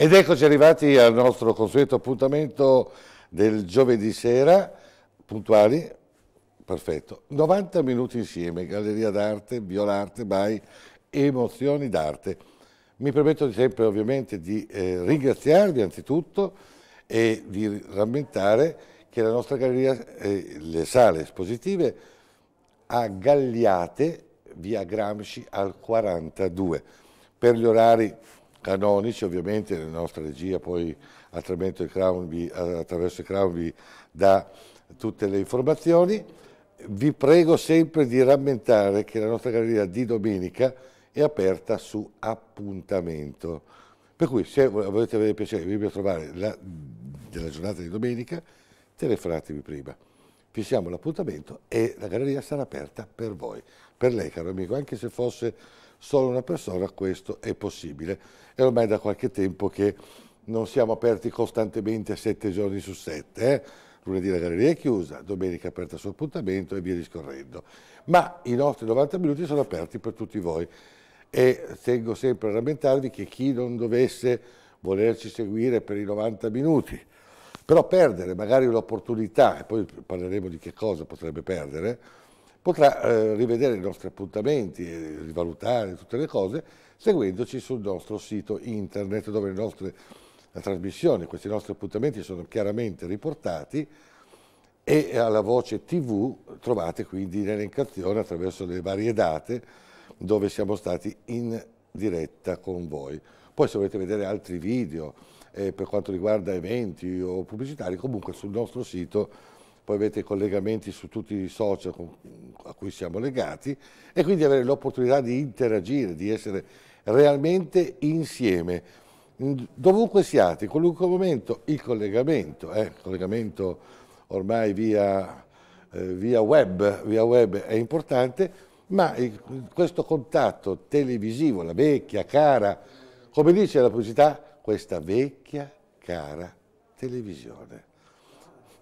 Ed eccoci arrivati al nostro consueto appuntamento del giovedì sera, puntuali, perfetto. 90 minuti insieme, Galleria d'Arte, Violarte, by Emozioni d'Arte. Mi permetto sempre ovviamente di eh, ringraziarvi anzitutto e di rammentare che la nostra galleria, eh, le sale espositive, a Galliate, via Gramsci al 42, per gli orari canonici, ovviamente la nostra regia poi attraverso il Crownby, attraverso il Crownby dà tutte le informazioni. Vi prego sempre di rammentare che la nostra galleria di domenica è aperta su appuntamento. Per cui se volete avere piacere di venire a trovare la, della giornata di domenica, telefonatevi prima. Fissiamo l'appuntamento e la galleria sarà aperta per voi. Per lei, caro amico, anche se fosse solo una persona questo è possibile. E ormai da qualche tempo che non siamo aperti costantemente sette giorni su sette, eh? lunedì la galleria è chiusa, domenica aperta su appuntamento e via discorrendo. Ma i nostri 90 minuti sono aperti per tutti voi e tengo sempre a rammentarvi che chi non dovesse volerci seguire per i 90 minuti, però perdere magari un'opportunità, e poi parleremo di che cosa potrebbe perdere, potrà eh, rivedere i nostri appuntamenti, e rivalutare tutte le cose, seguendoci sul nostro sito internet dove le nostre eh, trasmissioni, questi nostri appuntamenti sono chiaramente riportati e alla voce TV trovate quindi l'elencazione attraverso le varie date dove siamo stati in diretta con voi. Poi se volete vedere altri video eh, per quanto riguarda eventi o pubblicitari, comunque sul nostro sito poi avete collegamenti su tutti i social a cui siamo legati e quindi avere l'opportunità di interagire, di essere realmente insieme. Dovunque siate, in qualunque momento, il collegamento, eh, collegamento ormai via, eh, via, web, via, web, è importante, ma il, questo contatto televisivo, la vecchia, cara, come dice la pubblicità, questa vecchia, cara televisione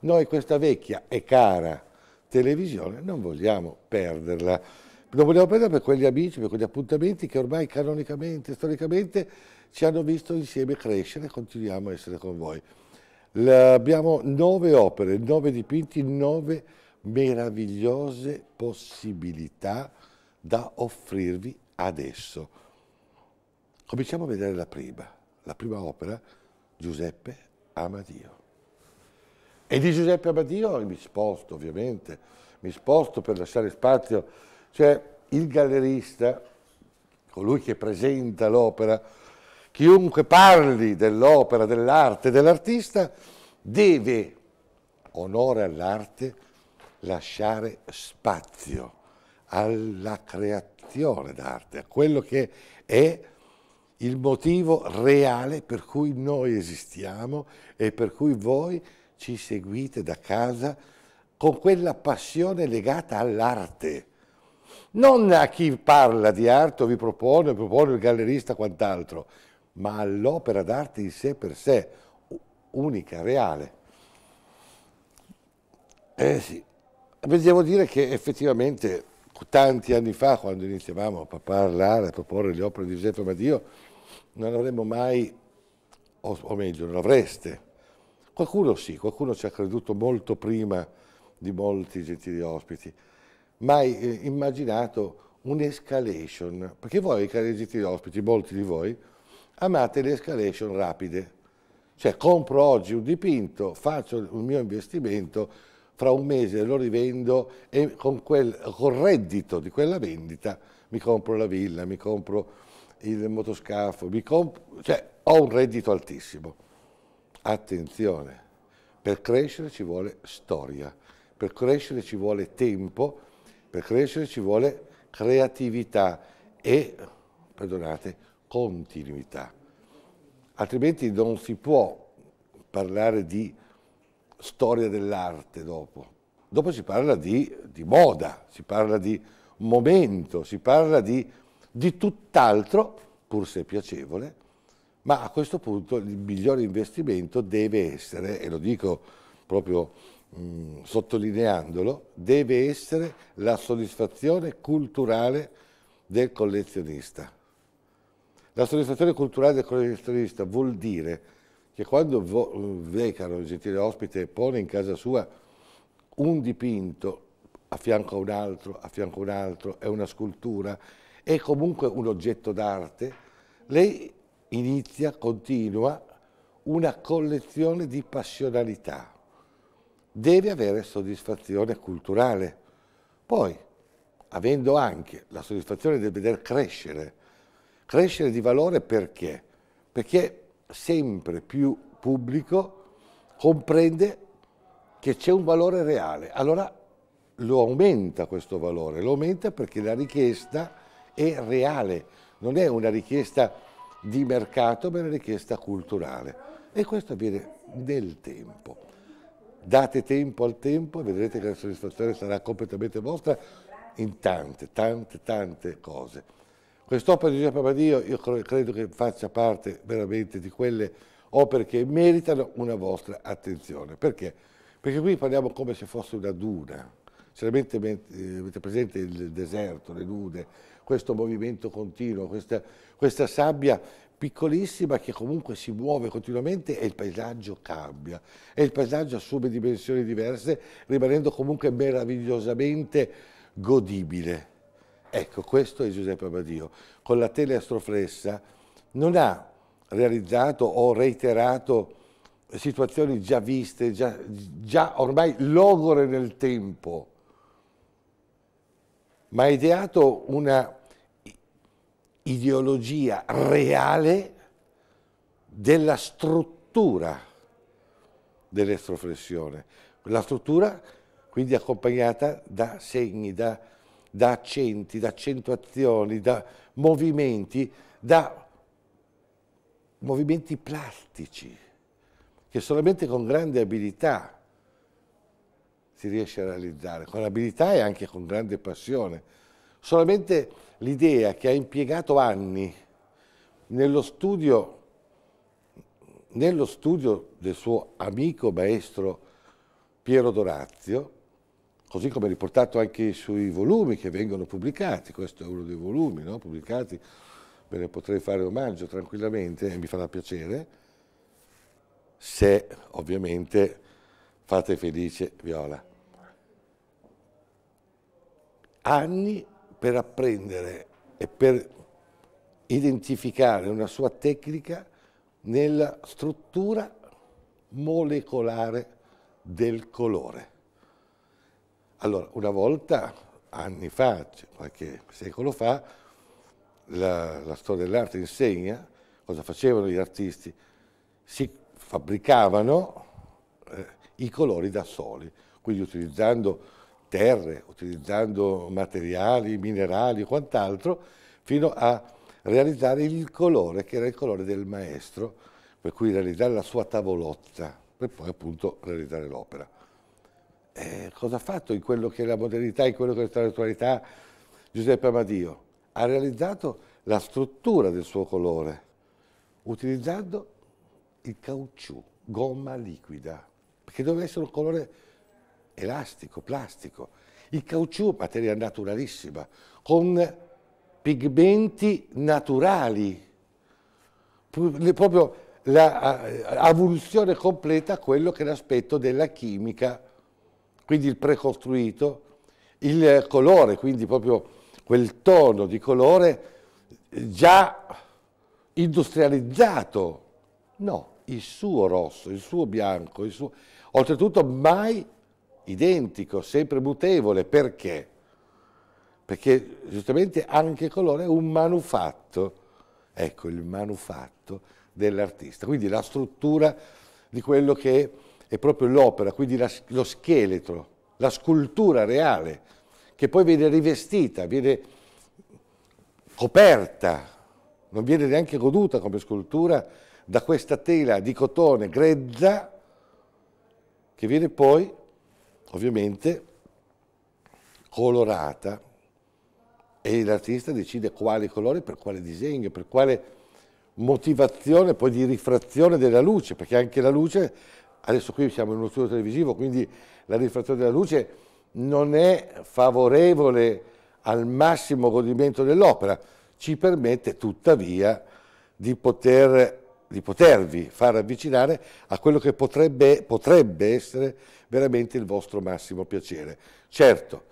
noi questa vecchia e cara televisione non vogliamo perderla. Non vogliamo perderla per quegli amici, per quegli appuntamenti che ormai canonicamente, storicamente ci hanno visto insieme crescere e continuiamo a essere con voi. La, abbiamo nove opere, nove dipinti, nove meravigliose possibilità da offrirvi adesso. Cominciamo a vedere la prima, la prima opera, Giuseppe Amadio. E di Giuseppe Abadio mi sposto ovviamente, mi sposto per lasciare spazio. Cioè il gallerista, colui che presenta l'opera, chiunque parli dell'opera, dell'arte, dell'artista, deve, onore all'arte, lasciare spazio alla creazione d'arte, a quello che è il motivo reale per cui noi esistiamo e per cui voi ci seguite da casa con quella passione legata all'arte. Non a chi parla di arte o vi propone, propone il gallerista o quant'altro, ma all'opera d'arte in sé per sé, unica, reale. Eh sì, devo dire che effettivamente tanti anni fa, quando iniziavamo a parlare, a proporre le opere di Giuseppe Madio, non avremmo mai, o, meglio, non avreste Qualcuno sì, qualcuno ci ha creduto molto prima di molti gentili ospiti, mai eh, immaginato un'escalation, perché voi, cari gentili ospiti, molti di voi, amate le escalation rapide, cioè compro oggi un dipinto, faccio il mio investimento, fra un mese lo rivendo e con, quel, con reddito di quella vendita mi compro la villa, mi compro il motoscafo, mi comp cioè ho un reddito altissimo. Attenzione, per crescere ci vuole storia, per crescere ci vuole tempo, per crescere ci vuole creatività e, perdonate, continuità. Altrimenti non si può parlare di storia dell'arte dopo. Dopo si parla di, di, moda, si parla di momento, si parla di, di tutt'altro, pur se piacevole, ma a questo punto il migliore investimento deve essere, e lo dico proprio mh, mm, sottolineandolo, deve essere la soddisfazione culturale del collezionista. La soddisfazione culturale del collezionista vuol dire che quando mm, Vecaro, il gentile ospite, pone in casa sua un dipinto a fianco a un altro, a fianco a un altro, è una scultura, è comunque un oggetto d'arte, lei inizia, continua, una collezione di passionalità. Deve avere soddisfazione culturale. Poi, avendo anche la soddisfazione del veder crescere, crescere di valore perché? Perché sempre più pubblico comprende che c'è un valore reale. Allora lo aumenta questo valore, lo aumenta perché la richiesta è reale, non è una richiesta di mercato ma è una richiesta culturale e questo avviene nel tempo. Date tempo al tempo e vedrete che la soddisfazione sarà completamente vostra in tante, tante, tante cose. Quest'opera di Giuseppe Amadio io credo che faccia parte veramente di quelle opere che meritano una vostra attenzione. Perché? Perché qui parliamo come se fosse una duna. se eh, avete presente il deserto, le dune, questo movimento continuo, questa, questa sabbia piccolissima che comunque si muove continuamente e il paesaggio cambia e il paesaggio assume dimensioni diverse rimanendo comunque meravigliosamente godibile. Ecco, questo è Giuseppe Abadio. Con la teleastroflessa non ha realizzato o reiterato situazioni già viste, già, già ormai logore nel tempo, ma ha ideato una ideologia reale della struttura dell'estroflessione. La struttura quindi accompagnata da segni, da, da accenti, da accentuazioni, da movimenti, da movimenti plastici che solamente con grande abilità si riesce a realizzare, con abilità e anche con grande passione. Solamente l'idea che ha impiegato anni nello studio, nello studio del suo amico maestro Piero Dorazio, così come riportato anche sui volumi che vengono pubblicati, questo è uno dei volumi no? pubblicati, ve ne potrei fare omaggio tranquillamente e eh, mi farà piacere, se ovviamente fate felice Viola. Anni per apprendere e per identificare una sua tecnica nella struttura molecolare del colore. Allora, una volta, anni fa, qualche secolo fa, la, la storia dell'arte insegna cosa facevano gli artisti. Si fabbricavano eh, i colori da soli, quindi utilizzando terre, utilizzando materiali, minerali, e quant'altro, fino a realizzare il colore che era il colore del maestro, per cui realizzare la sua tavolozza, per poi appunto realizzare l'opera. Eh, cosa ha fatto in quello che è la modernità, in quello che è la spiritualità Giuseppe Amadio? Ha realizzato la struttura del suo colore utilizzando il caucciù, gomma liquida, perché doveva essere un colore elastico, plastico, il caucciù materia naturalissima, con pigmenti naturali, proprio l'evoluzione completa a quello che è l'aspetto della chimica, quindi il precostruito, il colore, quindi proprio quel tono di colore già industrializzato, no, il suo rosso, il suo bianco, il suo... oltretutto mai identico, sempre mutevole, perché? Perché giustamente anche colore è un manufatto, ecco il manufatto dell'artista, quindi la struttura di quello che è proprio l'opera, quindi la, lo scheletro, la scultura reale, che poi viene rivestita, viene coperta, non viene neanche goduta come scultura da questa tela di cotone grezza che viene poi ovviamente colorata e l'artista decide quale colore per quale disegno, per quale motivazione poi di rifrazione della luce, perché anche la luce, adesso qui siamo in uno studio televisivo, quindi la rifrazione della luce non è favorevole al massimo godimento dell'opera, ci permette tuttavia di poter di potervi far avvicinare a quello che potrebbe, potrebbe essere veramente il vostro massimo piacere. Certo,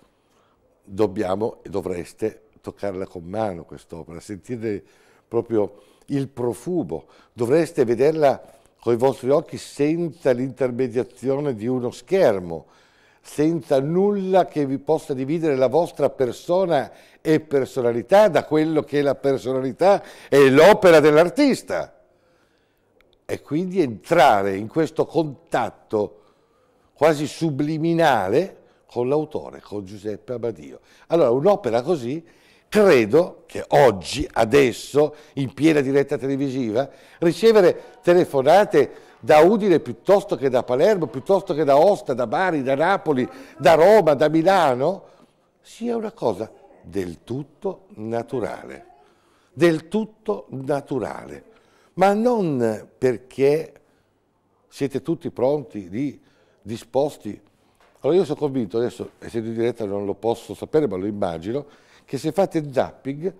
dobbiamo e dovreste toccarla con mano quest'opera, sentire proprio il profumo, dovreste vederla con i vostri occhi senza l'intermediazione di uno schermo, senza nulla che vi possa dividere la vostra persona e personalità da quello che è la personalità e l'opera dell'artista e quindi entrare in questo contatto quasi subliminale con l'autore, con Giuseppe Abadio. Allora, un'opera così credo che oggi, adesso, in piena diretta televisiva, ricevere telefonate da Udine piuttosto che da Palermo, piuttosto che da Osta, da Bari, da Napoli, da Roma, da Milano, sia una cosa del tutto naturale, del tutto naturale ma non perché siete tutti pronti, lì, disposti. Allora io sono convinto, adesso essendo in diretta non lo posso sapere, ma lo immagino, che se fate zapping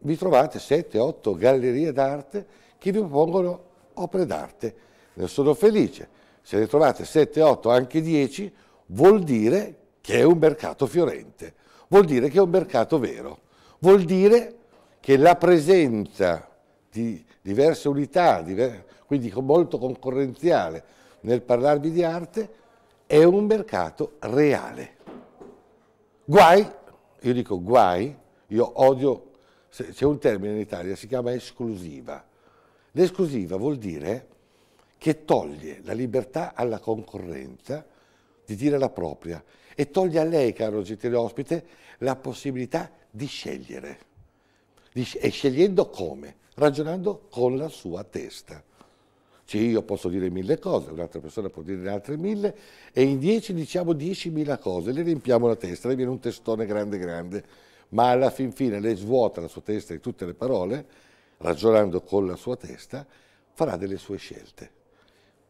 vi trovate 7-8 gallerie d'arte che vi propongono opere d'arte. Ne sono felice. Se ne trovate 7-8, anche 10, vuol dire che è un mercato fiorente, vuol dire che è un mercato vero, vuol dire che la presenza di diverse unità, diver quindi molto concorrenziale nel parlarvi di arte, è un mercato reale. Guai, io dico guai, io odio, c'è un termine in Italia, si chiama esclusiva. L'esclusiva vuol dire che toglie la libertà alla concorrenza di dire la propria e toglie a lei, caro gentile ospite, la possibilità di scegliere. e scegliendo come? ragionando con la sua testa. Cioè io posso dire mille cose, un'altra persona può dire altre mille, e in dieci diciamo diecimila cose, le riempiamo la testa, le viene un testone grande grande, ma alla fin fine lei svuota la sua testa di tutte le parole, ragionando con la sua testa, farà delle sue scelte.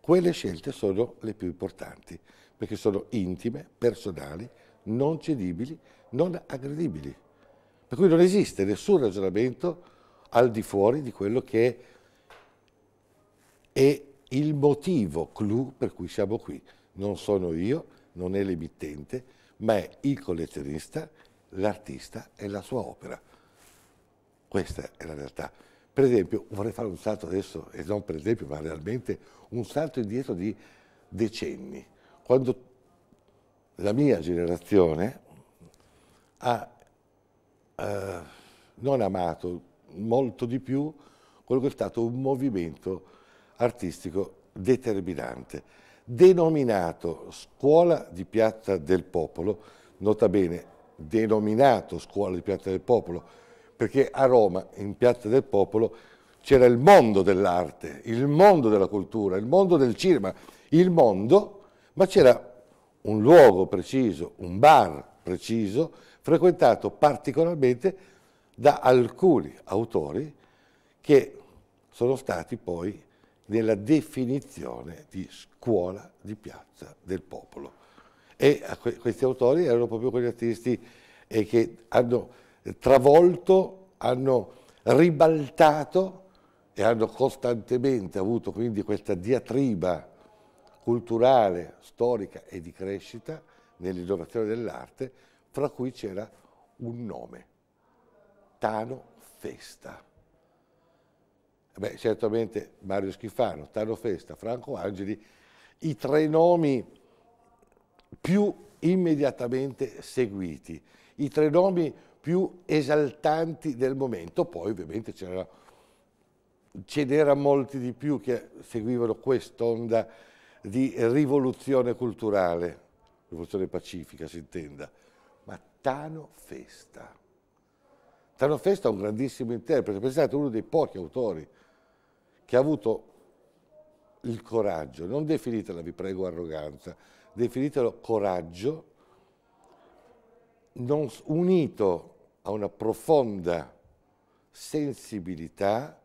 Quelle scelte sono le più importanti, perché sono intime, personali, non cedibili, non aggredibili. Per cui non esiste nessun ragionamento al di fuori di quello che è il motivo clou per cui siamo qui. Non sono io, non è l'emittente, ma è il collezionista, l'artista e la sua opera. Questa è la realtà. Per esempio, vorrei fare un salto adesso, e non per esempio, ma realmente un salto indietro di decenni. Quando la mia generazione ha eh, non amato, molto di più quello che è stato un movimento artistico determinante, denominato Scuola di Piazza del Popolo, nota bene, denominato Scuola di Piazza del Popolo, perché a Roma, in Piazza del Popolo, c'era il mondo dell'arte, il mondo della cultura, il mondo del cinema, il mondo, ma c'era un luogo preciso, un bar preciso, frequentato particolarmente da alcuni autori che sono stati poi nella definizione di scuola di piazza del popolo. E questi autori erano proprio quegli artisti eh, che hanno travolto, hanno ribaltato e hanno costantemente avuto quindi questa diatriba culturale, storica e di crescita nell'innovazione dell'arte, fra cui c'era un nome. Tano Festa. Beh, certamente Mario Schifano, Tano Festa, Franco Angeli, i tre nomi più immediatamente seguiti, i tre nomi più esaltanti del momento, poi ovviamente ce n'erano molti di più che seguivano quest'onda di rivoluzione culturale, rivoluzione pacifica si intenda, ma Tano Festa. Tarnofesta è un grandissimo interprete, pensate, uno dei pochi autori che ha avuto il coraggio, non definitela, vi prego, arroganza, definitelo coraggio, non, unito a una profonda sensibilità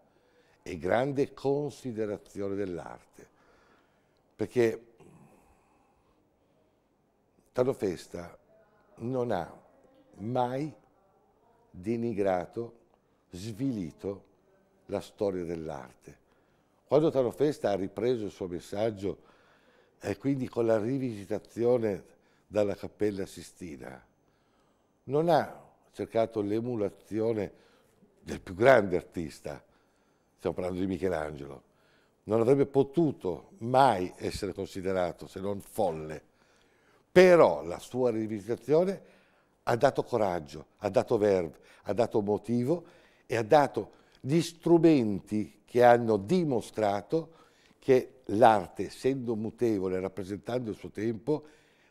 e grande considerazione dell'arte. Perché Tano Festa non ha mai denigrato, svilito la storia dell'arte. Quando Tarofesta ha ripreso il suo messaggio e quindi con la rivisitazione dalla Cappella Sistina, non ha cercato l'emulazione del più grande artista, stiamo parlando di Michelangelo, non avrebbe potuto mai essere considerato se non folle. Però la sua rivisitazione è ha dato coraggio, ha dato verve, ha dato motivo e ha dato gli strumenti che hanno dimostrato che l'arte, essendo mutevole, rappresentando il suo tempo,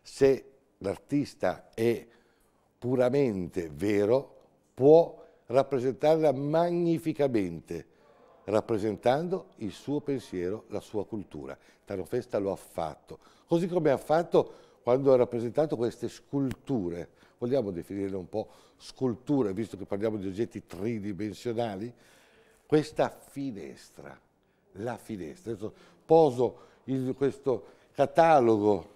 se l'artista è puramente vero, può rappresentarla magnificamente, rappresentando il suo pensiero, la sua cultura. Tano Festa lo ha fatto, così come ha fatto quando ha rappresentato queste sculture vogliamo definirle un po' sculture, visto che parliamo di oggetti tridimensionali, questa finestra, la finestra. Adesso poso il, questo catalogo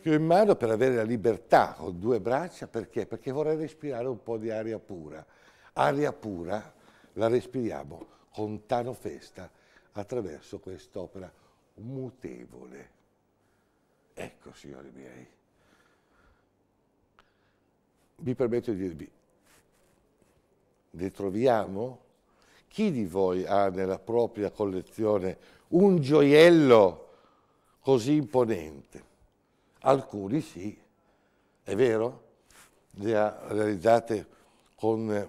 che ho in mano per avere la libertà, ho due braccia, perché? Perché vorrei respirare un po' di aria pura. Aria pura la respiriamo con Tano Festa attraverso quest'opera mutevole. Ecco, signori miei mi permetto di dirvi, ne troviamo? Chi di voi ha nella propria collezione un gioiello così imponente? Alcuni sì, è vero? Le ha realizzate con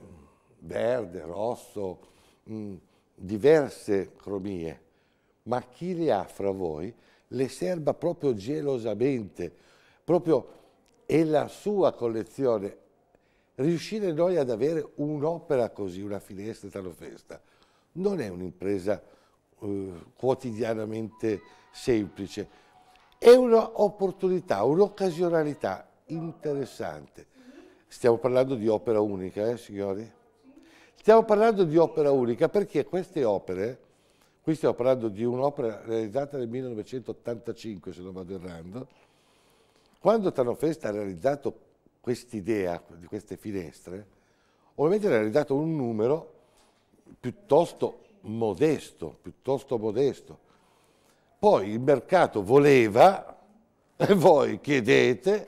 verde, rosso, mm, diverse cromie, ma chi le ha fra voi le serba proprio gelosamente, proprio e la sua collezione. Riuscire noi ad avere un'opera così, una finestra festa, non è un'impresa eh, quotidianamente semplice, è un'opportunità, un'occasionalità interessante. Stiamo parlando di opera unica, eh, signori? Stiamo parlando di opera unica perché queste opere, qui stiamo parlando di un'opera realizzata nel 1985, se non vado errando, quando Tanofest ha realizzato quest'idea di queste finestre, ovviamente ha realizzato un numero piuttosto modesto, piuttosto modesto. Poi il mercato voleva, e voi chiedete,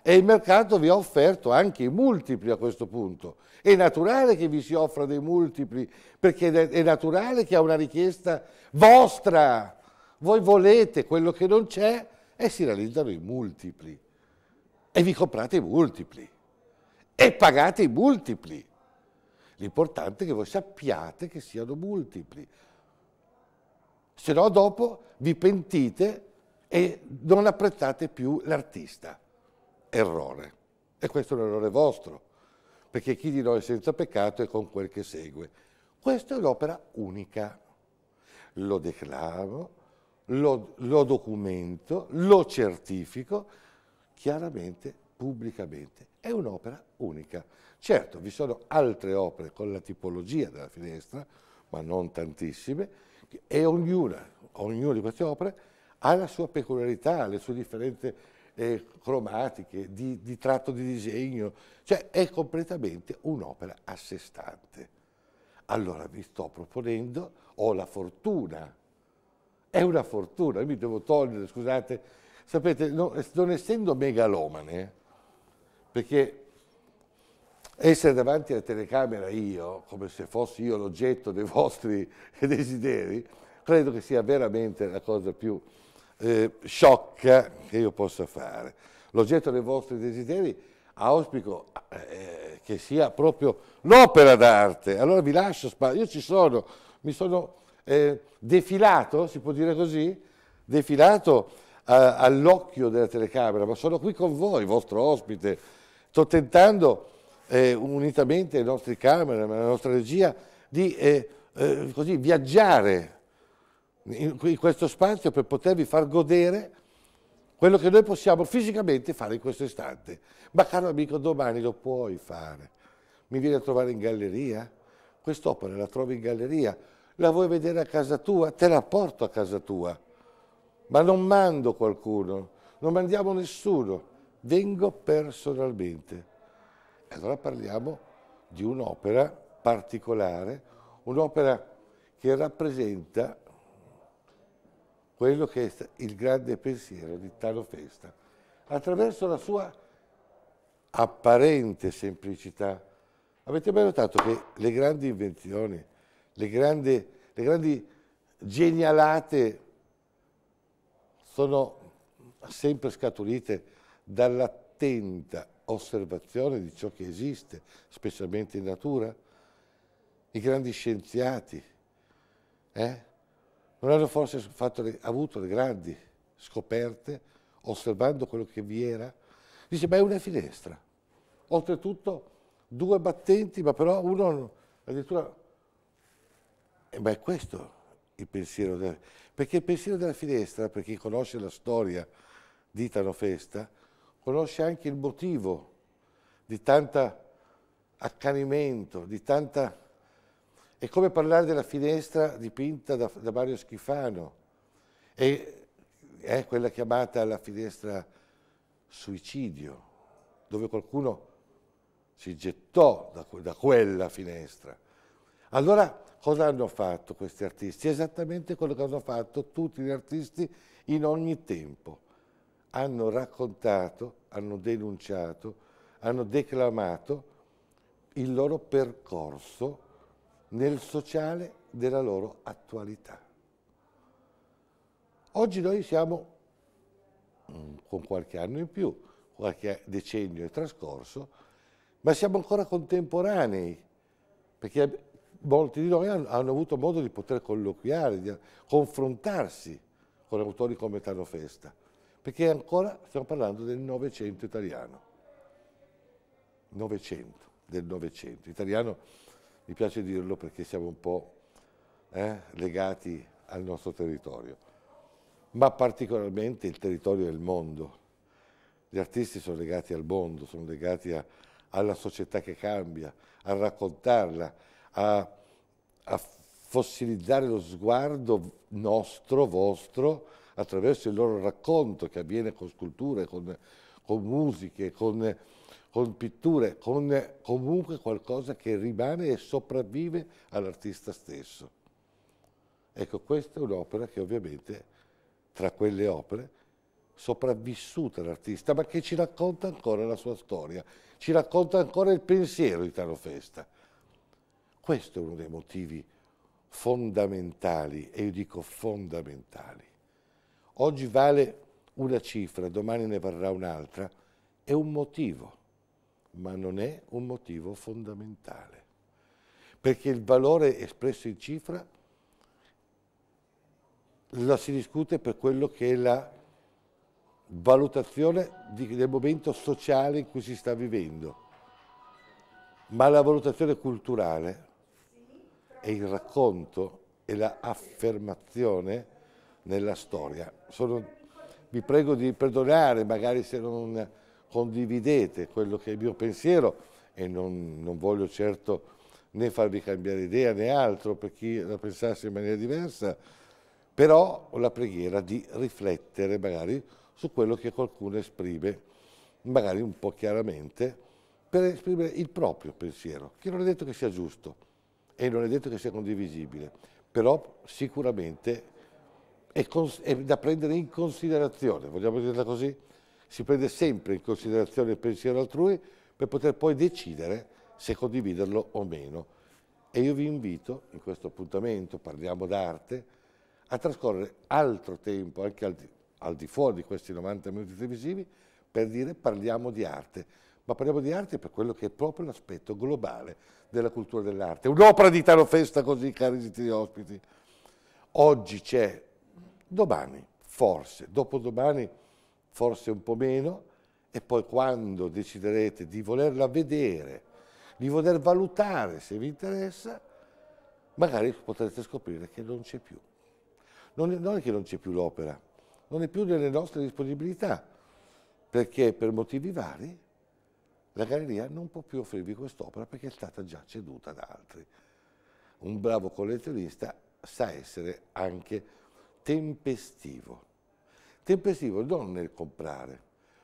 e il mercato vi ha offerto anche i multipli a questo punto. È naturale che vi si offra dei multipli, perché è naturale che ha una richiesta vostra. Voi volete quello che non c'è, e si realizzano i multipli. E vi comprate i multipli. E pagate i multipli. L'importante è che voi sappiate che siano multipli. Se no dopo vi pentite e non apprezzate più l'artista. Errore. E questo è un errore vostro, perché chi di noi è senza peccato è con quel che segue. Questa è un'opera unica. Lo declamo lo, lo documento, lo certifico, chiaramente, pubblicamente. È un'opera unica. Certo, vi sono altre opere con la tipologia della finestra, ma non tantissime, e ognuna, ognuna di queste opere ha la sua peculiarità, le sue differenze eh, cromatiche, di, di, tratto di disegno, cioè è completamente un'opera a sé stante. Allora vi sto proponendo, ho la fortuna è una fortuna, io mi devo togliere, scusate, sapete, no, non essendo megalomane, perché essere davanti alla telecamera io, come se fossi io l'oggetto dei vostri desideri, credo che sia veramente la cosa più eh, sciocca che io possa fare. L'oggetto dei vostri desideri auspico eh, che sia proprio l'opera d'arte. Allora vi lascio spazio, io ci sono, mi sono eh, defilato, si può dire così, defilato eh, all'occhio della telecamera, ma sono qui con voi, vostro ospite, sto tentando eh, unitamente ai nostri camere, alla nostra regia, di eh, eh, così, viaggiare in, in, questo spazio per potervi far godere quello che noi possiamo fisicamente fare in questo istante. Ma caro amico, domani lo puoi fare. Mi vieni a trovare in galleria? Quest'opera la trovi in galleria la vuoi vedere a casa tua, te la porto a casa tua, ma non mando qualcuno, non mandiamo nessuno, vengo personalmente. E allora parliamo di un'opera particolare, un'opera che rappresenta quello che è il grande pensiero di Tano Festa, attraverso la sua apparente semplicità. Avete mai notato che le grandi invenzioni, le grandi, le grandi genialate sono sempre scaturite dall'attenta osservazione di ciò che esiste, specialmente in natura. I grandi scienziati eh, non hanno forse le, avuto le grandi scoperte osservando quello che vi era. Dice, ma è una finestra. Oltretutto due battenti, ma però uno addirittura ma è questo il pensiero, della, perché il pensiero della finestra, per chi conosce la storia di Italo Festa, conosce anche il motivo di tanto accanimento, di tanta... È come parlare della finestra dipinta da, da Mario Schifano, e, è quella chiamata la finestra suicidio, dove qualcuno si gettò da, da quella finestra allora cosa hanno fatto questi artisti? Esattamente quello che hanno fatto tutti gli artisti in ogni tempo. Hanno raccontato, hanno denunciato, hanno declamato il loro percorso nel sociale della loro attualità. Oggi noi siamo, mm, con qualche anno in più, qualche decennio è trascorso, ma siamo ancora contemporanei, perché molti di noi hanno, hanno avuto modo di poter colloquiare, di confrontarsi con autori come Tano Festa, perché ancora stiamo parlando del Novecento italiano. Novecento, del Novecento. Italiano, mi piace dirlo perché siamo un po' eh, legati al nostro territorio, ma particolarmente il territorio del mondo. Gli artisti sono legati al mondo, sono legati a, alla società che cambia, a raccontarla, a, a fossilizzare lo sguardo nostro, vostro, attraverso il loro racconto che avviene con sculture, con, con musiche, con, con pitture, con comunque qualcosa che rimane e sopravvive all'artista stesso. Ecco, questa è un'opera che ovviamente, tra quelle opere, sopravvissuta l'artista, ma che ci racconta ancora la sua storia, ci racconta ancora il pensiero di Tano Festa. Questo è uno dei motivi fondamentali, e io dico fondamentali. Oggi vale una cifra, domani ne varrà un'altra, è un motivo, ma non è un motivo fondamentale. Perché il valore espresso in cifra la si discute per quello che è la valutazione di, del momento sociale in cui si sta vivendo, ma la valutazione culturale è il racconto e l'affermazione nella storia. Sono, vi prego di perdonare magari se non condividete quello che è il mio pensiero e non, non voglio certo né farvi cambiare idea né altro per chi la pensasse in maniera diversa, però la preghiera di riflettere magari su quello che qualcuno esprime, magari un po' chiaramente, per esprimere il proprio pensiero, che non è detto che sia giusto e non è detto che sia condivisibile, però sicuramente è, è da prendere in considerazione, vogliamo dirla così? Si prende sempre in considerazione il pensiero altrui per poter poi decidere se condividerlo o meno. E io vi invito, in questo appuntamento, parliamo d'arte, a trascorrere altro tempo, anche al di, al di fuori di questi 90 minuti televisivi, per dire parliamo di arte ma parliamo di arte per quello che è proprio l'aspetto globale della cultura dell'arte. Un'opera di Tano Festa così, carissimi ospiti. Oggi c'è, domani, forse, dopodomani, forse un po' meno, e poi quando deciderete di volerla vedere, di voler valutare se vi interessa, magari potrete scoprire che non c'è più. Non è, non è che non c'è più l'opera, non è più nelle nostre disponibilità, perché per motivi vari la galleria non può più offrirvi quest'opera perché è stata già ceduta da altri. Un bravo collezionista sa essere anche tempestivo. Tempestivo non nel comprare,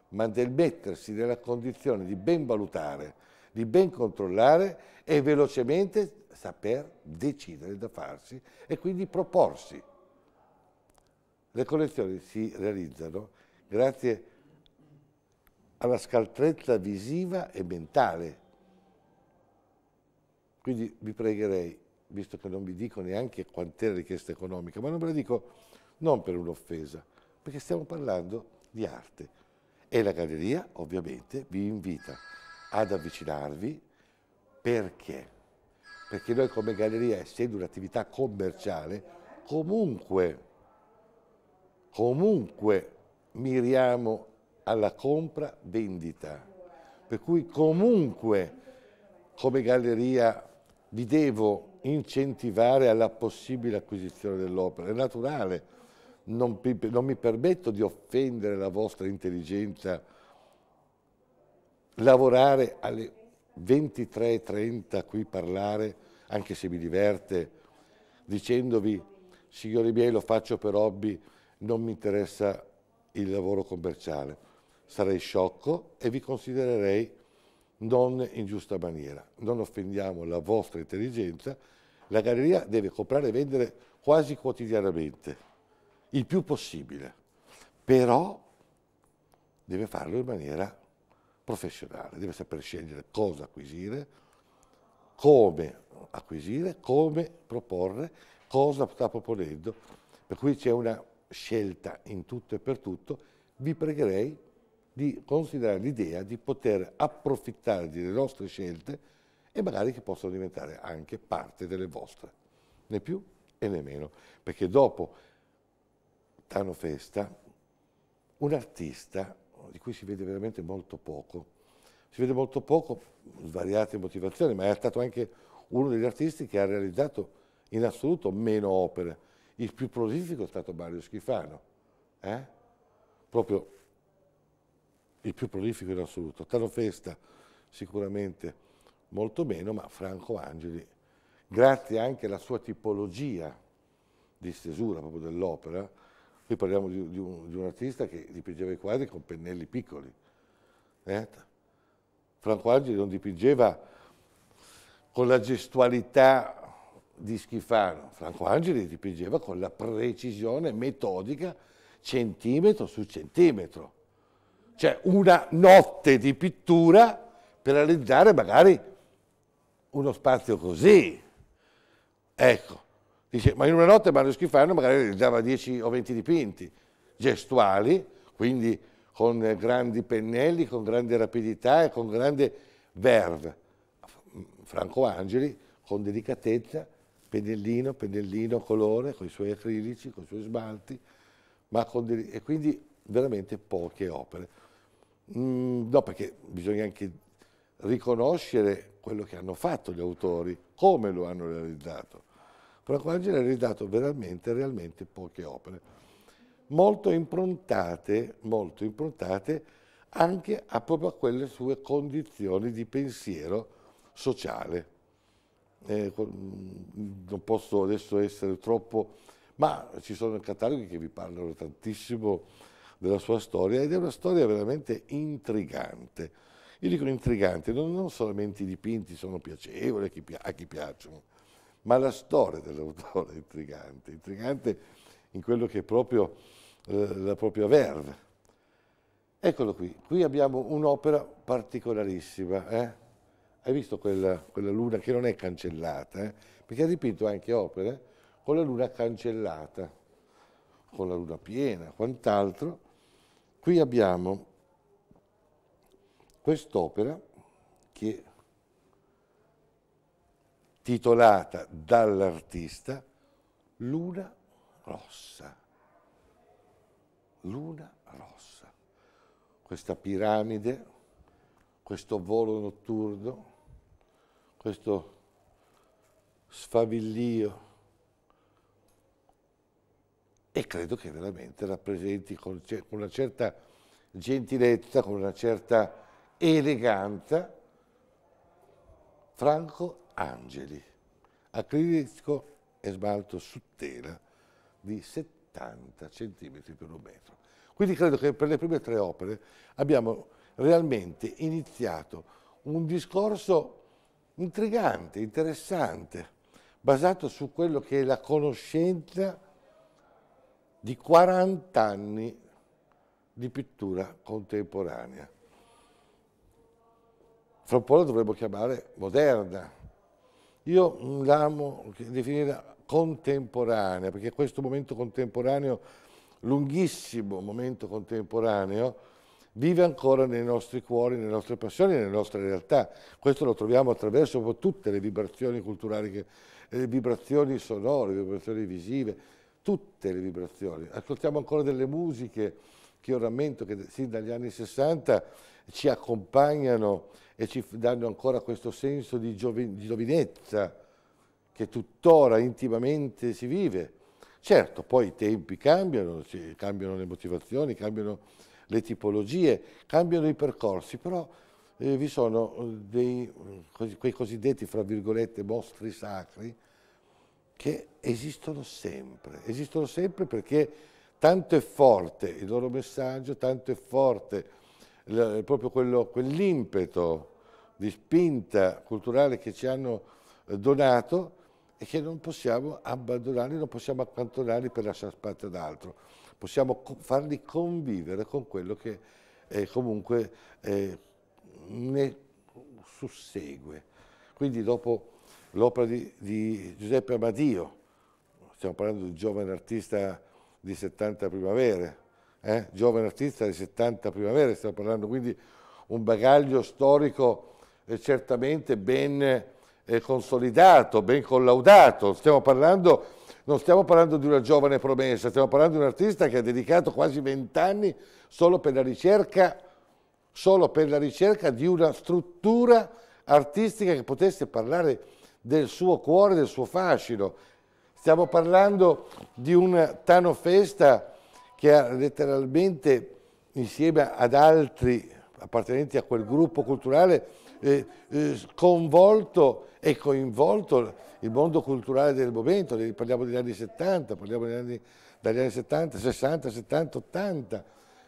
ma nel mettersi nella condizione di ben valutare, di ben controllare e velocemente saper decidere da farsi e quindi proporsi. Le collezioni si realizzano grazie a alla scaltrezza visiva e mentale. Quindi vi pregherei, visto che non vi dico neanche quant'è la richiesta economica, ma non ve la dico non per un'offesa, perché stiamo parlando di arte. E la galleria ovviamente vi invita ad avvicinarvi perché? Perché noi come galleria, essendo un'attività commerciale, comunque, comunque miriamo alla compra-vendita. Per cui comunque come galleria vi devo incentivare alla possibile acquisizione dell'opera. È naturale, non, non, mi permetto di offendere la vostra intelligenza. Lavorare alle 23.30 qui parlare, anche se mi diverte, dicendovi, signori miei, lo faccio per hobby, non mi interessa il lavoro commerciale sarei sciocco e vi considererei non in giusta maniera. Non offendiamo la vostra intelligenza. La galleria deve comprare e vendere quasi quotidianamente, il più possibile, però deve farlo in maniera professionale, deve saper scegliere cosa acquisire, come acquisire, come proporre, cosa sta proponendo. Per cui c'è una scelta in tutto e per tutto. Vi pregherei di considerare l'idea di poter approfittare delle nostre scelte e magari che possano diventare anche parte delle vostre, né più e né meno, perché dopo Tano Festa, un artista di cui si vede veramente molto poco, si vede molto poco, svariate motivazioni, ma è stato anche uno degli artisti che ha realizzato in assoluto meno opere. Il più prolifico è stato Mario Schifano, eh? proprio il più prolifico in assoluto. Tano Festa sicuramente molto meno, ma Franco Angeli, grazie anche alla sua tipologia di stesura proprio dell'opera, qui parliamo di, di, un, di, un, artista che dipingeva i quadri con pennelli piccoli. Eh? Franco Angeli non dipingeva con la gestualità di Schifano, Franco Angeli dipingeva con la precisione metodica centimetro su centimetro cioè una notte di pittura per realizzare magari uno spazio così. Ecco, dice, ma in una notte Mario Schifano magari realizzava 10 o 20 dipinti gestuali, quindi con grandi pennelli, con grande rapidità e con grande verve. Franco Angeli con delicatezza, pennellino, pennellino, colore, con i suoi acrilici, con i suoi smalti, ma con e quindi veramente poche opere. Mm, no, perché bisogna anche riconoscere quello che hanno fatto gli autori, come lo hanno realizzato. Franco Angeli ha realizzato veramente, realmente poche opere, molto improntate, molto improntate anche a proprio a quelle sue condizioni di pensiero sociale. Eh, mm, non posso adesso essere troppo, ma ci sono cataloghi che vi parlano tantissimo della sua storia ed è una storia veramente intrigante. Io dico intrigante, non, non solamente i dipinti sono piacevoli a chi, a chi piacciono, ma la storia dell'autore è intrigante, intrigante in quello che è proprio eh, la propria verve. Eccolo qui, qui abbiamo un'opera particolarissima, eh? hai visto quella, quella, luna che non è cancellata, eh? perché ha dipinto anche opere con la luna cancellata, con la luna piena, quant'altro, Qui abbiamo quest'opera che titolata dall'artista Luna rossa. Luna rossa. Questa piramide, questo volo notturno, questo sfavillio e credo che veramente rappresenti con, con una certa gentilezza, con una certa eleganza Franco Angeli, acrilico e smalto su tela di 70 cm per un metro. Quindi credo che per le prime tre opere abbiamo realmente iniziato un discorso intrigante, interessante, basato su quello che è la conoscenza di 40 anni di pittura contemporanea. Fra un po' la dovremmo chiamare moderna. Io l'amo definire contemporanea, perché questo momento contemporaneo, lunghissimo momento contemporaneo, vive ancora nei nostri cuori, nelle nostre passioni, nelle nostre realtà. Questo lo troviamo attraverso tutte le vibrazioni culturali, che, le eh, vibrazioni sonore, le vibrazioni visive, tutte le vibrazioni. Ascoltiamo ancora delle musiche che io rammento che sin dagli anni 60 ci accompagnano e ci danno ancora questo senso di, giovinezza che tuttora intimamente si vive. Certo, poi i tempi cambiano, cambiano le motivazioni, cambiano le tipologie, cambiano i percorsi, però eh, vi sono eh, dei, quei cosiddetti, fra virgolette, mostri sacri che esistono sempre, esistono sempre perché tanto è forte il loro messaggio, tanto è forte il, proprio quell'impeto di spinta culturale che ci hanno eh, donato e che non possiamo abbandonarli, non possiamo accantonarli per lasciare spazio ad altro, possiamo farli convivere con quello che eh, comunque eh, ne sussegue. Quindi dopo l'opera di, di, Giuseppe Amadio, stiamo parlando di un giovane artista di 70 primavere, eh? giovane artista di 70 primavere, stiamo parlando quindi di un bagaglio storico eh, certamente ben eh, consolidato, ben collaudato, stiamo parlando, non stiamo parlando di una giovane promessa, stiamo parlando di un artista che ha dedicato quasi vent'anni solo per la ricerca solo per la ricerca di una struttura artistica che potesse parlare del suo cuore, del suo fascino. Stiamo parlando di un Tano Festa che ha letteralmente, insieme ad altri appartenenti a quel gruppo culturale, eh, eh, sconvolto e coinvolto il mondo culturale del momento, parliamo degli anni 70, parliamo degli anni, dagli anni 70, 60, 70, 80,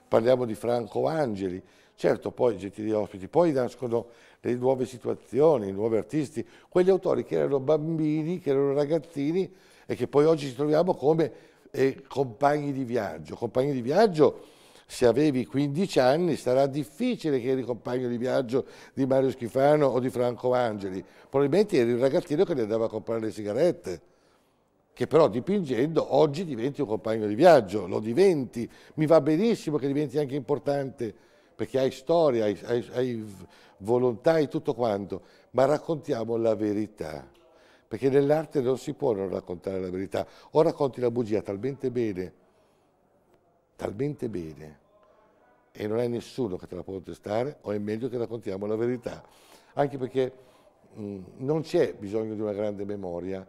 parliamo di Franco Angeli, Certo, poi gentili ospiti, poi nascono le nuove situazioni, i nuovi artisti, quegli autori che erano bambini, che erano ragazzini e che poi oggi ci troviamo come eh, compagni di viaggio. Compagni di viaggio, se avevi 15 anni, sarà difficile che eri compagno di viaggio di Mario Schifano o di Franco Angeli. Probabilmente eri il ragazzino che gli andava a comprare le sigarette che però dipingendo oggi diventi un compagno di viaggio, lo diventi, mi va benissimo che diventi anche importante perché hai storia, hai, hai, hai volontà, e tutto quanto, ma raccontiamo la verità, perché nell'arte non si può non raccontare la verità, o racconti la bugia talmente bene, talmente bene, e non hai nessuno che te la può contestare, o è meglio che raccontiamo la verità, anche perché mh, mm, non c'è bisogno di una grande memoria,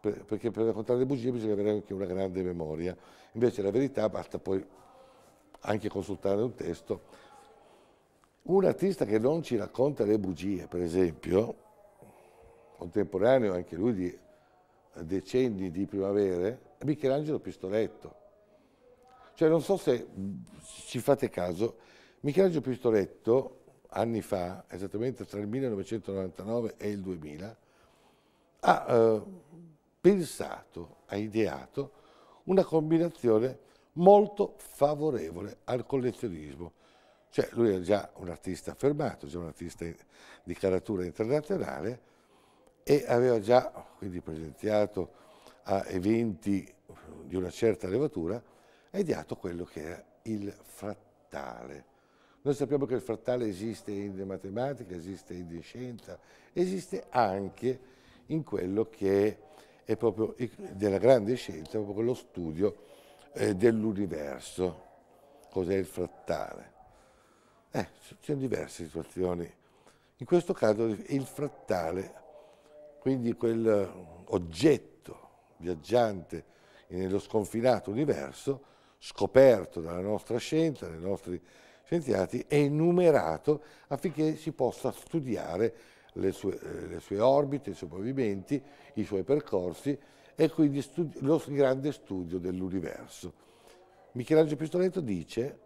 per, perché per raccontare le bugie bisogna avere anche una grande memoria, invece la verità basta poi anche consultare un testo un artista che non ci racconta le bugie, per esempio, contemporaneo anche lui di decenni di primavere, è Michelangelo Pistoletto. Cioè non so se ci fate caso, Michelangelo Pistoletto anni fa, esattamente tra il 1999 e il 2000, ha eh, pensato, ha ideato una combinazione molto favorevole al collezionismo cioè lui è già un artista affermato, già un artista di caratura internazionale e aveva già quindi presenziato a eventi di una certa levatura e ideato quello che era il frattale. Noi sappiamo che il frattale esiste in matematica, esiste in scienza, esiste anche in quello che è proprio della grande scienza, proprio lo studio eh, dell'universo. Cos'è il frattale? Eh, ci sono diverse situazioni. In questo caso il frattale, quindi quel eh, oggetto viaggiante nello sconfinato universo, scoperto dalla nostra scienza, dai nostri scienziati, è numerato affinché si possa studiare le sue, eh, le sue orbite, i suoi movimenti, i suoi percorsi e quindi lo grande studio dell'universo. Michelangelo Pistoletto dice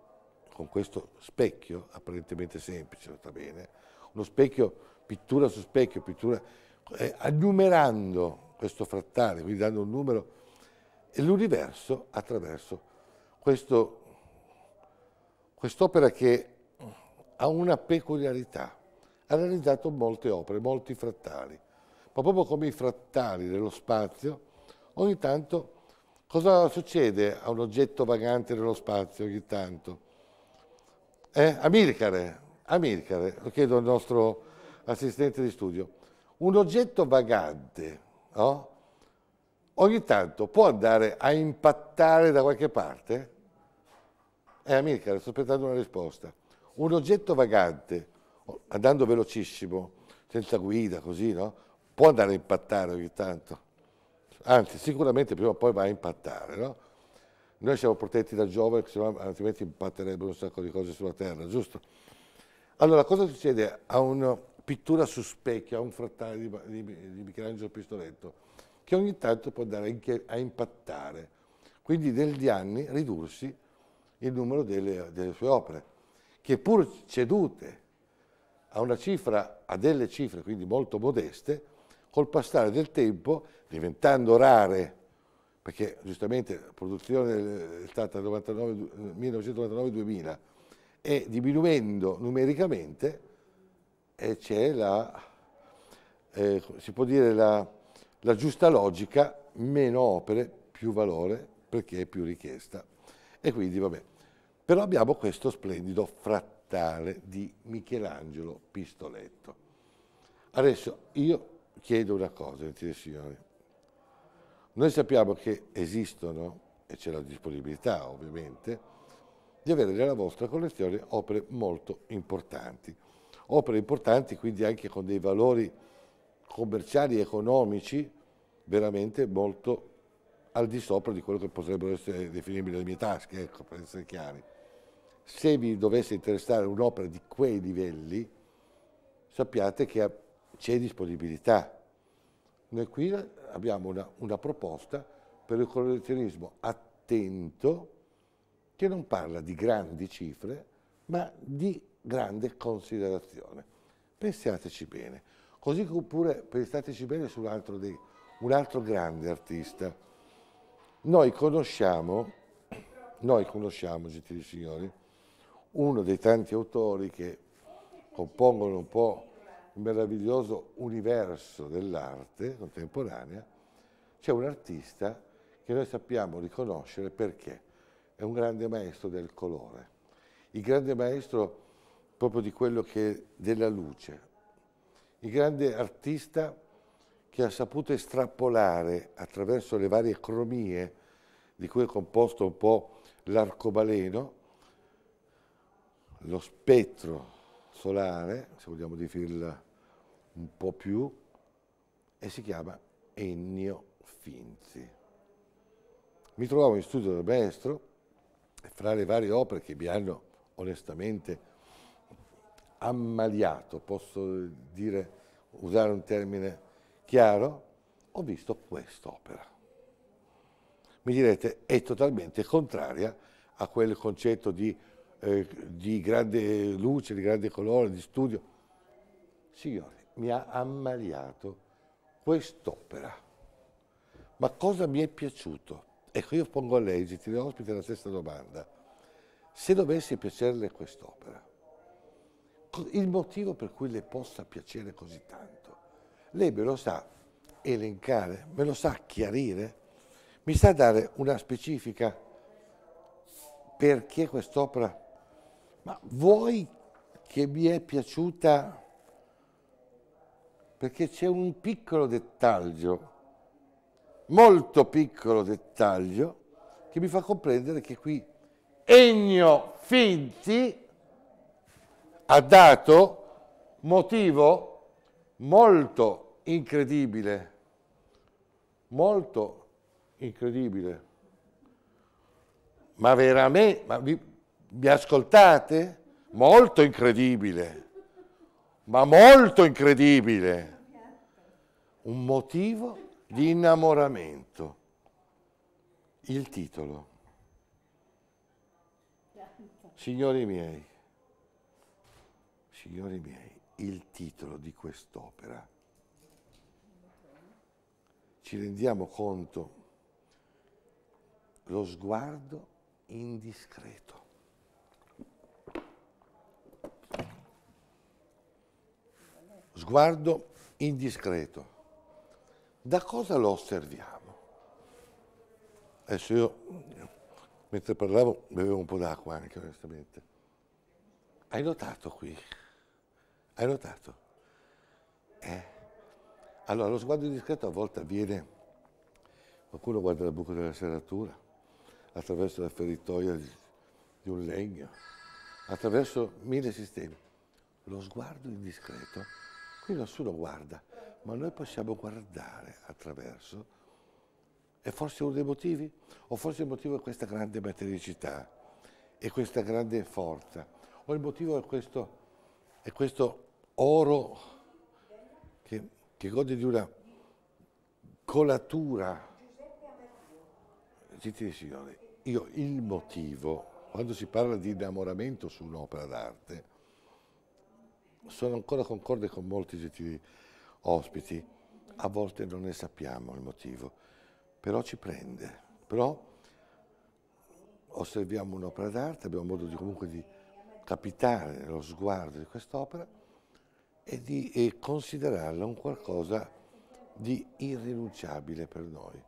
con questo specchio, apparentemente semplice, va bene, uno specchio, pittura su specchio, pittura, eh, annumerando questo frattale, quindi dando un numero, e l'universo attraverso questo, quest'opera che ha una peculiarità, ha realizzato molte opere, molti frattali, ma proprio come i frattali dello spazio, ogni tanto cosa succede a un oggetto vagante nello spazio ogni tanto? Eh? Amilcare, Amilcare, lo chiedo al nostro assistente di studio. Un oggetto vagante, no? Ogni tanto può andare a impattare da qualche parte? Eh, Amilcare, sto aspettando una risposta. Un oggetto vagante, oh, andando velocissimo, senza guida, così, no? Può andare a impattare ogni tanto. Anzi, sicuramente prima o poi va a impattare, no? Noi siamo protetti da Giove, altrimenti impatterebbero un sacco di cose sulla terra, giusto? Allora, cosa succede a una pittura su specchio, a un frattale di, di, di Michelangelo Pistoletto, che ogni tanto può andare anche a impattare, quindi negli anni ridursi il numero delle, delle sue opere, che pur cedute a una cifra, a delle cifre quindi molto modeste, col passare del tempo, diventando rare perché giustamente la produzione è stata 1999-2000 eh, e diminuendo numericamente eh, c'è la, eh, si può dire la, la giusta logica, meno opere, più valore, perché è più richiesta. E quindi vabbè. Però abbiamo questo splendido frattale di Michelangelo Pistoletto. Adesso io chiedo una cosa, signori noi sappiamo che esistono, e c'è la disponibilità ovviamente, di avere nella vostra collezione opere molto importanti. Opere importanti quindi anche con dei valori commerciali, economici, veramente molto al di sopra di quello che potrebbero essere definibili le mie tasche, ecco, per essere chiari. Se vi dovesse interessare un'opera di quei livelli, sappiate che c'è disponibilità noi qui abbiamo una, una proposta per il collezionismo attento che non parla di grandi cifre, ma di grande considerazione. Pensiateci bene. Così pure pensateci bene su un altro, dei, un altro grande artista. Noi conosciamo, noi conosciamo, gentili signori, uno dei tanti autori che compongono un po' meraviglioso universo dell'arte contemporanea, c'è un artista che noi sappiamo riconoscere perché è un grande maestro del colore, il grande maestro proprio di quello che è della luce, il grande artista che ha saputo estrapolare attraverso le varie cromie di cui è composto un po' l'arcobaleno, lo spettro solare, se vogliamo definirla un po' più, e si chiama Ennio Finzi. Mi trovavo in studio del maestro e fra le varie opere che mi hanno onestamente ammaliato, posso dire, usare un termine chiaro, ho visto quest'opera. Mi direte, è totalmente contraria a quel concetto di eh, di grande luce, di grande colore, di studio. Signore, mi ha ammaliato quest'opera. Ma cosa mi è piaciuto? Ecco, io pongo a lei, gentile ospite, la stessa domanda. Se dovesse piacerle quest'opera, il motivo per cui le possa piacere così tanto, lei me lo sa elencare, me lo sa chiarire, mi sa dare una specifica perché quest'opera ma vuoi che mi è piaciuta perché c'è un piccolo dettaglio, molto piccolo dettaglio, che mi fa comprendere che qui Ennio Finti ha dato motivo molto incredibile, molto incredibile, ma veramente, ma vi, mi ascoltate? Molto incredibile, ma molto incredibile. Un motivo di innamoramento. Il titolo. Signori miei, signori miei, il titolo di quest'opera. Ci rendiamo conto lo sguardo indiscreto. sguardo indiscreto. Da cosa lo osserviamo? Adesso io, mentre parlavo, bevevo un po' d'acqua anche, onestamente. Hai notato qui? Hai notato? Eh? Allora, lo sguardo indiscreto a volte avviene, qualcuno guarda la buca della serratura, attraverso la feritoia di, di un legno, attraverso mille sistemi. Lo sguardo indiscreto Qui nessuno guarda, ma noi possiamo guardare attraverso. È forse uno dei motivi? O forse il motivo è questa grande matericità e questa grande forza? O il motivo è questo, è questo oro che, che gode di una colatura? Sentite signori, io il motivo, quando si parla di innamoramento su un'opera d'arte, sono ancora concorde con molti gentili ospiti, a volte non ne sappiamo il motivo, però ci prende. Però osserviamo un'opera d'arte, abbiamo modo di, comunque di capitare nello sguardo di quest'opera e di e considerarla un qualcosa di irrinunciabile per noi,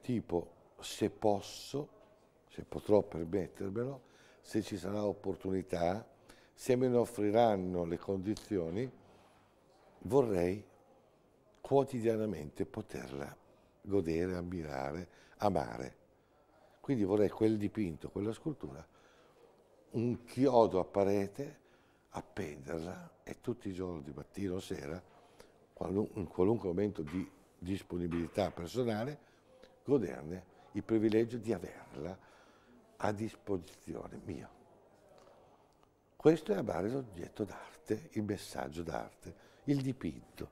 tipo se posso, se potrò permettermelo, se ci sarà opportunità, se me ne offriranno le condizioni, vorrei quotidianamente poterla godere, ammirare, amare. Quindi vorrei quel dipinto, quella scultura, un chiodo a parete, appenderla e tutti i giorni mattino o sera, in qualunque momento di disponibilità personale, goderne il privilegio di averla a disposizione mia. Questo è a amare l'oggetto d'arte, il messaggio d'arte, il dipinto.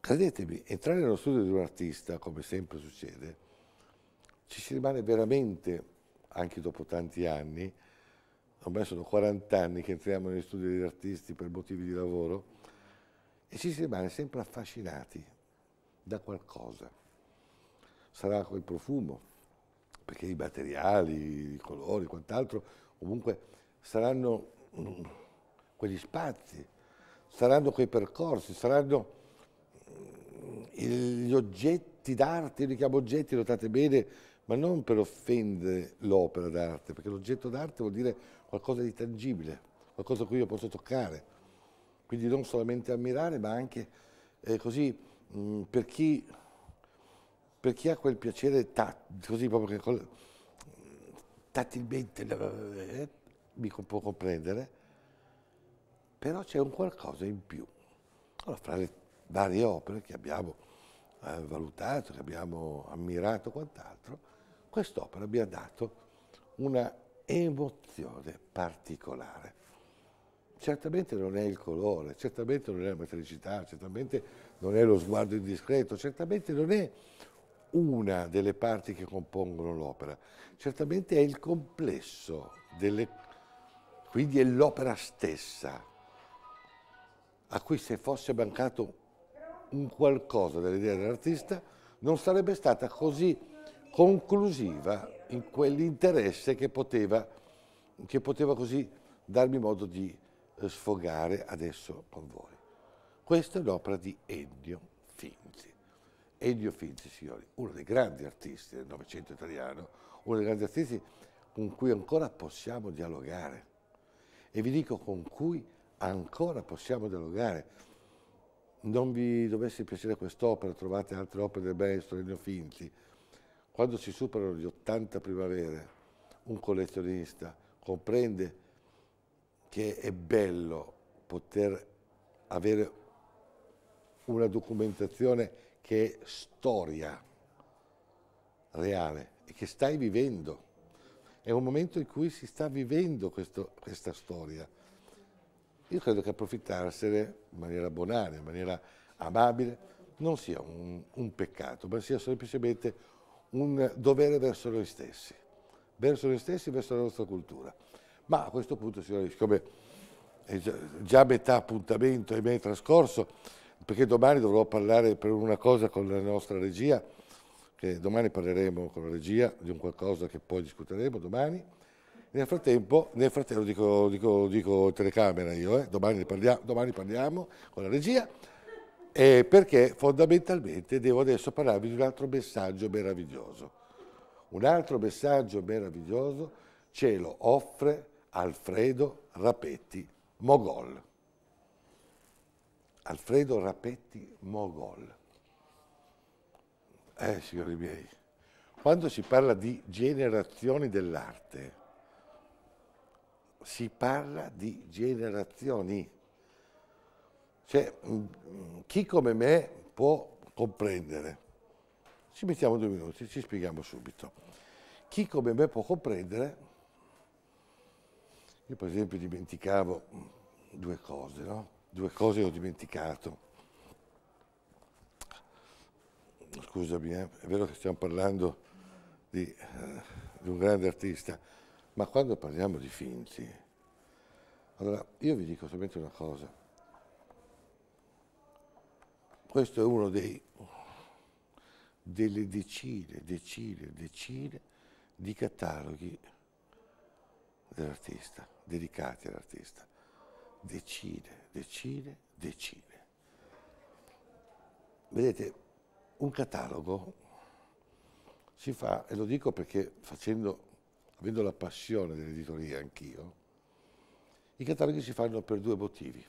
Credetemi, entrare nello studio di un artista, come sempre succede, ci si rimane veramente, anche dopo tanti anni, ormai sono 40 anni che entriamo negli studi degli artisti per motivi di lavoro, e ci si rimane sempre affascinati da qualcosa. Sarà quel profumo, perché i materiali, i colori, quant'altro, comunque saranno mm, quegli spazi, saranno quei percorsi, saranno mm, gli oggetti d'arte, io li chiamo oggetti, notate bene, ma non per offendere l'opera d'arte, perché l'oggetto d'arte vuol dire qualcosa di tangibile, qualcosa che io posso toccare. Quindi non solamente ammirare, ma anche eh, così mh, mm, per, chi, per, chi, ha quel piacere così proprio che, tattilmente, eh, mi può comprendere, però c'è un qualcosa in più. Allora, fra le varie opere che abbiamo eh, valutato, che abbiamo ammirato, quant'altro, quest'opera mi ha dato una emozione particolare. Certamente non è il colore, certamente non è la metricità, certamente non è lo sguardo indiscreto, certamente non è una delle parti che compongono l'opera, certamente è il complesso delle quindi è l'opera stessa a cui se fosse mancato un qualcosa dell'idea dell'artista non sarebbe stata così conclusiva in quell'interesse che poteva, che poteva così darmi modo di eh, sfogare adesso con voi. Questa è l'opera di Ennio Finzi. Ennio Finzi, signori, uno dei grandi artisti del Novecento italiano, uno dei grandi artisti con cui ancora possiamo dialogare e vi dico con cui ancora possiamo dialogare. Non vi dovesse piacere quest'opera, trovate altre opere del maestro Ennio Finti. Quando si superano gli 80 primavere, un collezionista comprende che è bello poter avere una documentazione che è storia reale e che stai vivendo. È un momento in cui si sta vivendo questo, questa storia. Io credo che approfittarsene in maniera bonaria, in maniera amabile, non sia un, un peccato, ma sia semplicemente un dovere verso noi stessi, verso noi stessi, verso la nostra cultura. Ma a questo punto, signori, siccome è già, già metà appuntamento è mai trascorso, perché domani dovrò parlare per una cosa con la nostra regia, che domani parleremo con la regia di un qualcosa che poi discuteremo domani. Nel frattempo, nel frattempo dico, dico, dico telecamera io, eh? domani, parliamo, domani parliamo con la regia. Eh, perché fondamentalmente devo adesso parlarvi di un altro messaggio meraviglioso. Un altro messaggio meraviglioso ce lo offre Alfredo Rapetti Mogol. Alfredo Rapetti Mogol. Eh, signori miei, quando si parla di generazioni dell'arte, si parla di generazioni. Cioè, chi come me può comprendere? Ci mettiamo due minuti, ci spieghiamo subito. Chi come me può comprendere? Io per esempio dimenticavo due cose, no? Due cose ho dimenticato scusami, eh, è vero che stiamo parlando di, eh, di, un grande artista, ma quando parliamo di finti, allora io vi dico solamente una cosa, questo è uno dei, delle decine, decine, decine di cataloghi dell'artista, dedicati all'artista, decine, decine, decine. Vedete, un catalogo si fa, e lo dico perché facendo, avendo la passione dell'editoria anch'io, i cataloghi si fanno per due motivi.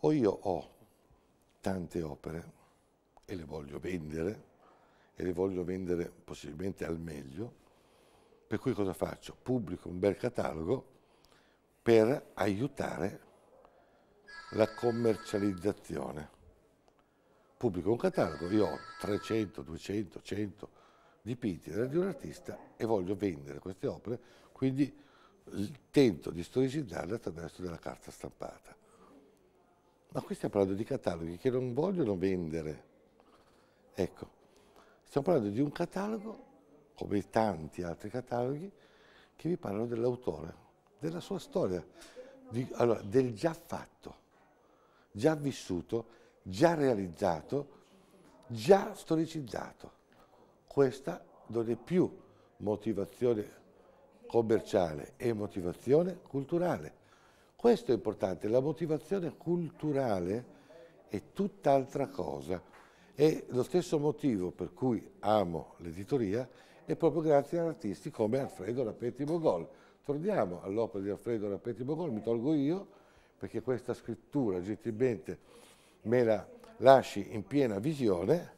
O io ho tante opere e le voglio vendere, e le voglio vendere possibilmente al meglio, per cui cosa faccio? Pubblico un bel catalogo per aiutare la commercializzazione pubblico un catalogo, io ho 300, 200, 100 dipinti di un artista e voglio vendere queste opere, quindi tento di storicizzarle attraverso della carta stampata. Ma qui stiamo parlando di cataloghi che non vogliono vendere. Ecco, stiamo parlando di un catalogo, come tanti altri cataloghi, che vi parlano dell'autore, della sua storia, di, allora, del già fatto, già vissuto già realizzato, già storicizzato. Questa non è più motivazione commerciale, è motivazione culturale. Questo è importante, la motivazione culturale è tutt'altra cosa. E lo stesso motivo per cui amo l'editoria è proprio grazie ad artisti come Alfredo Rappetti Mogol. Torniamo all'opera di Alfredo Rappetti Mogol, mi tolgo io, perché questa scrittura gentilmente me la lasci in piena visione,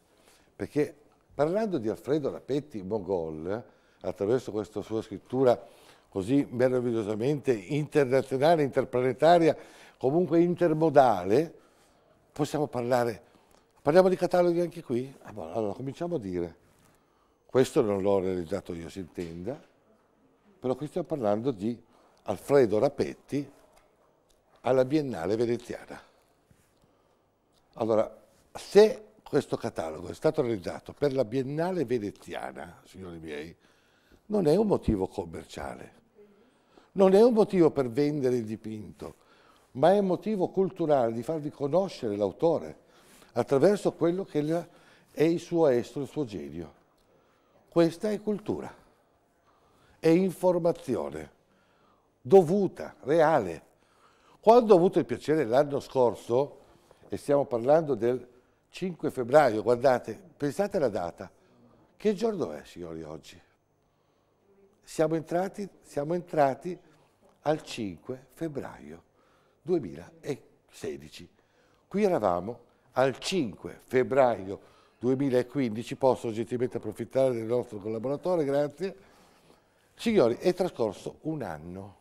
perché parlando di Alfredo Rapetti Mogol, attraverso questa sua scrittura così meravigliosamente internazionale, interplanetaria, comunque intermodale, possiamo parlare, parliamo di cataloghi anche qui? Ah, boh, allora cominciamo a dire, questo non l'ho realizzato io, si intenda, però qui stiamo parlando di Alfredo Rapetti alla Biennale Veneziana. Allora, se questo catalogo è stato realizzato per la Biennale Veneziana, signori miei, non è un motivo commerciale, non è un motivo per vendere il dipinto, ma è un motivo culturale di farvi conoscere l'autore attraverso quello che è il suo estro, il suo genio. Questa è cultura, è informazione dovuta, reale. Quando ho avuto il piacere l'anno scorso e stiamo parlando del 5 febbraio, guardate, pensate alla data. Che giorno è, signori, oggi? Siamo entrati, siamo entrati al 5 febbraio 2016. Qui eravamo al 5 febbraio 2015, posso gentilmente approfittare del nostro collaboratore, grazie. Signori, è trascorso un anno.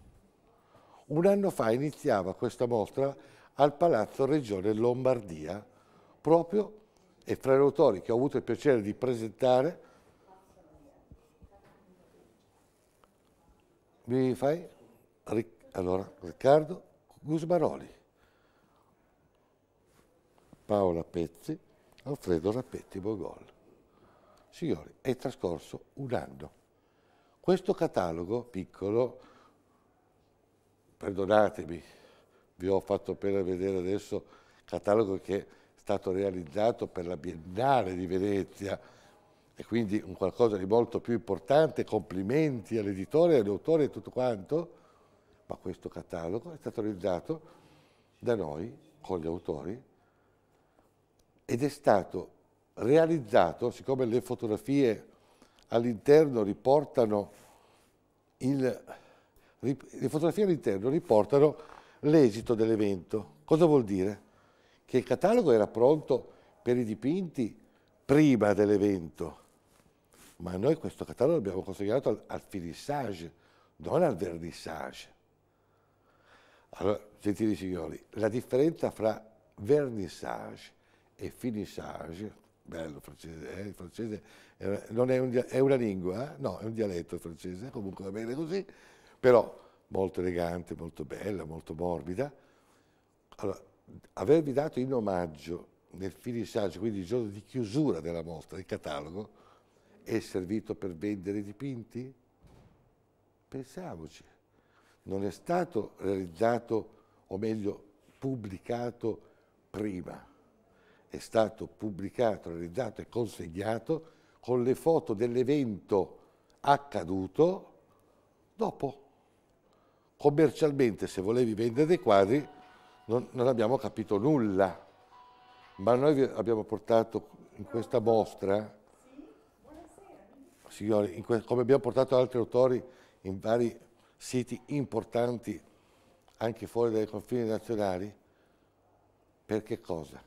Un anno fa iniziava questa mostra al Palazzo Regione Lombardia, proprio e fra gli autori che ho avuto il piacere di presentare, mi fai? Allora, Riccardo Gusmaroli, Paola Pezzi, Alfredo Rappetti Bogol. Signori, è trascorso un anno. Questo catalogo piccolo, perdonatemi, vi ho fatto appena vedere adesso, il catalogo che è stato realizzato per la Biennale di Venezia e quindi un qualcosa di molto più importante, complimenti all'editore, all'autore e tutto quanto, ma questo catalogo è stato realizzato da noi, con gli autori, ed è stato realizzato, siccome le fotografie all'interno riportano il, le fotografie all'interno riportano l'esito dell'evento. Cosa vuol dire? Che il catalogo era pronto per i dipinti prima dell'evento, ma noi questo catalogo l'abbiamo consegnato al, al finissage, non al vernissage. Allora, gentili signori, la differenza fra vernissage e finissage, bello francese, eh, il francese è, non è, un, è una lingua, eh? no, è un dialetto francese, comunque va bene così, però molto elegante, molto bella, molto morbida. Allora, avervi dato in omaggio nel finissaggio, quindi il giorno di chiusura della mostra, il catalogo, è servito per vendere i dipinti? Pensiamoci. Non è stato realizzato, o meglio, pubblicato prima. È stato pubblicato, realizzato e consegnato con le foto dell'evento accaduto dopo commercialmente se volevi vendere dei quadri non, non abbiamo capito nulla, ma noi abbiamo portato in questa mostra, signori, que come abbiamo portato altri autori in vari siti importanti anche fuori dai confini nazionali, per che cosa?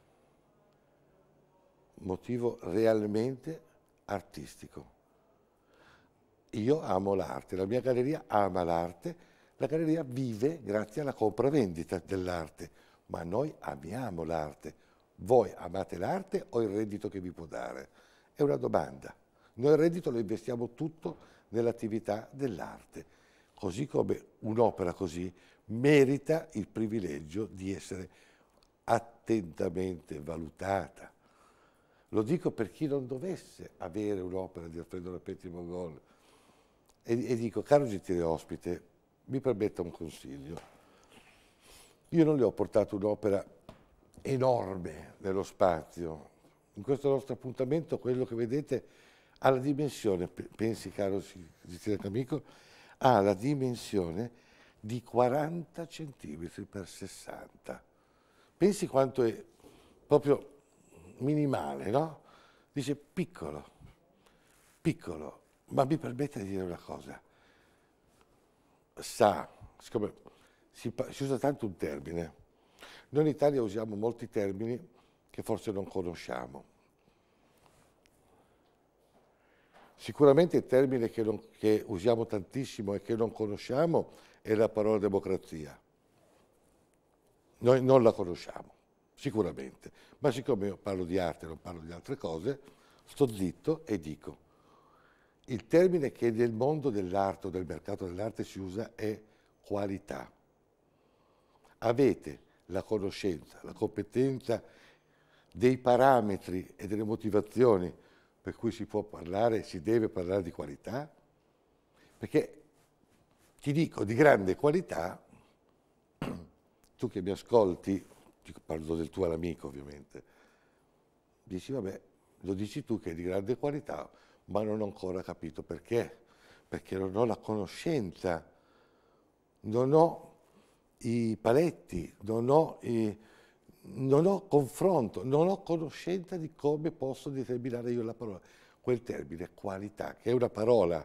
Motivo realmente artistico. Io amo l'arte, la mia galleria ama l'arte la galleria vive grazie alla compravendita dell'arte, ma noi amiamo l'arte. Voi amate l'arte o il reddito che vi può dare? È una domanda. Noi il reddito lo investiamo tutto nell'attività dell'arte, così come un'opera così merita il privilegio di essere attentamente valutata. Lo dico per chi non dovesse avere un'opera di Alfredo Rapetti Mogol. E, e dico, caro gentile ospite, mi permetta un consiglio. Io non le ho portato un'opera enorme nello spazio. In questo nostro appuntamento quello che vedete ha la dimensione, pensi caro Giuseppe Amico, ha la dimensione di 40 centimetri per 60. Pensi quanto è proprio minimale, no? Dice piccolo, piccolo, ma mi permette di dire una cosa sa, siccome si, si usa tanto un termine, noi in Italia usiamo molti termini che forse non conosciamo. Sicuramente il termine che, non, che, usiamo tantissimo e che non conosciamo è la parola democrazia. Noi non la conosciamo, sicuramente. Ma siccome io parlo di arte, non parlo di altre cose, sto zitto e dico il termine che nel mondo dell'arte del mercato dell'arte si usa è qualità. Avete la conoscenza, la competenza dei parametri e delle motivazioni per cui si può parlare, si deve parlare di qualità? Perché ti dico di grande qualità, tu che mi ascolti, ti parlo del tuo amico ovviamente, dici vabbè, lo dici tu che è di grande qualità, ma non ho ancora capito perché, perché non ho la conoscenza, non ho i paletti, non ho, i, non ho confronto, non ho conoscenza di come posso determinare io la parola. Quel termine, qualità, che è una parola,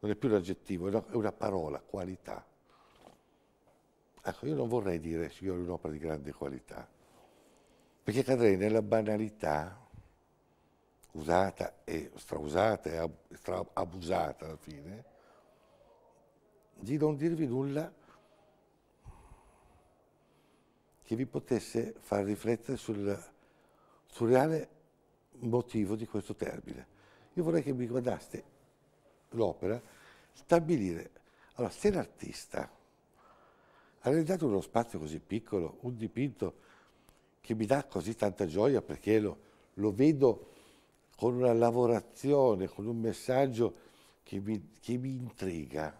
non è più un aggettivo, è una parola, qualità. Ecco, io non vorrei dire, Signore, un'opera di grande qualità, perché cadrei nella banalità usata e strausata e abusata alla fine, di non dirvi nulla che vi potesse far riflettere sul, sul reale motivo di questo termine. Io vorrei che mi guardaste l'opera, stabilire, allora se l'artista ha realizzato uno spazio così piccolo, un dipinto che mi dà così tanta gioia perché lo, lo vedo con una lavorazione, con un messaggio che mi, che mi intriga.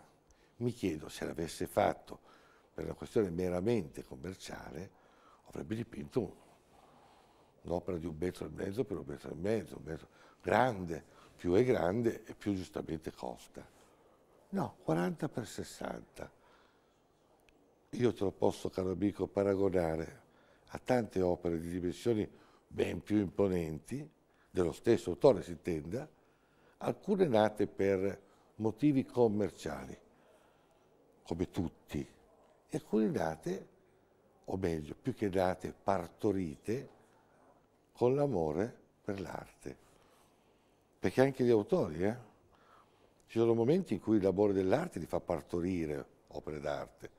Mi chiedo se l'avesse fatto per una questione meramente commerciale, avrebbe dipinto un'opera di un metro e mezzo per un metro e mezzo, un metro grande, più è grande e più giustamente costa. No, 40 per 60. Io te lo posso, caro amico, paragonare a tante opere di dimensioni ben più imponenti, dello stesso autore si intenda, alcune nate per motivi commerciali, come tutti, e alcune nate, o meglio, più che nate, partorite con l'amore per l'arte. Perché anche gli autori, eh? Ci sono momenti in cui l'amore dell'arte li fa partorire opere d'arte,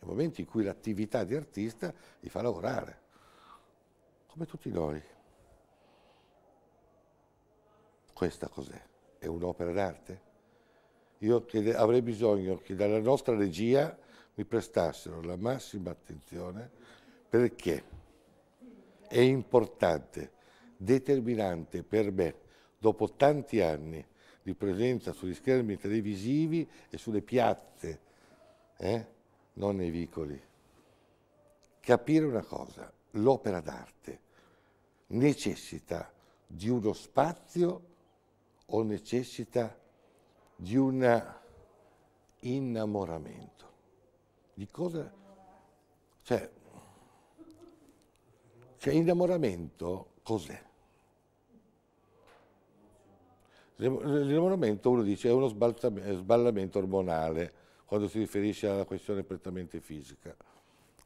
e momenti in cui l'attività di artista li fa lavorare, come tutti noi. Questa cos'è? È un'opera d'arte? Io chiede, avrei bisogno che dalla nostra regia mi prestassero la massima attenzione perché è importante, determinante per me, dopo tanti anni di presenza sugli schermi televisivi e sulle piazze, eh? non nei vicoli, capire una cosa, l'opera d'arte necessita di uno spazio o necessita di un innamoramento. Di cosa? Cioè, cioè innamoramento cos'è? L'innamoramento, uno dice, è uno sballamento ormonale quando si riferisce alla questione prettamente fisica.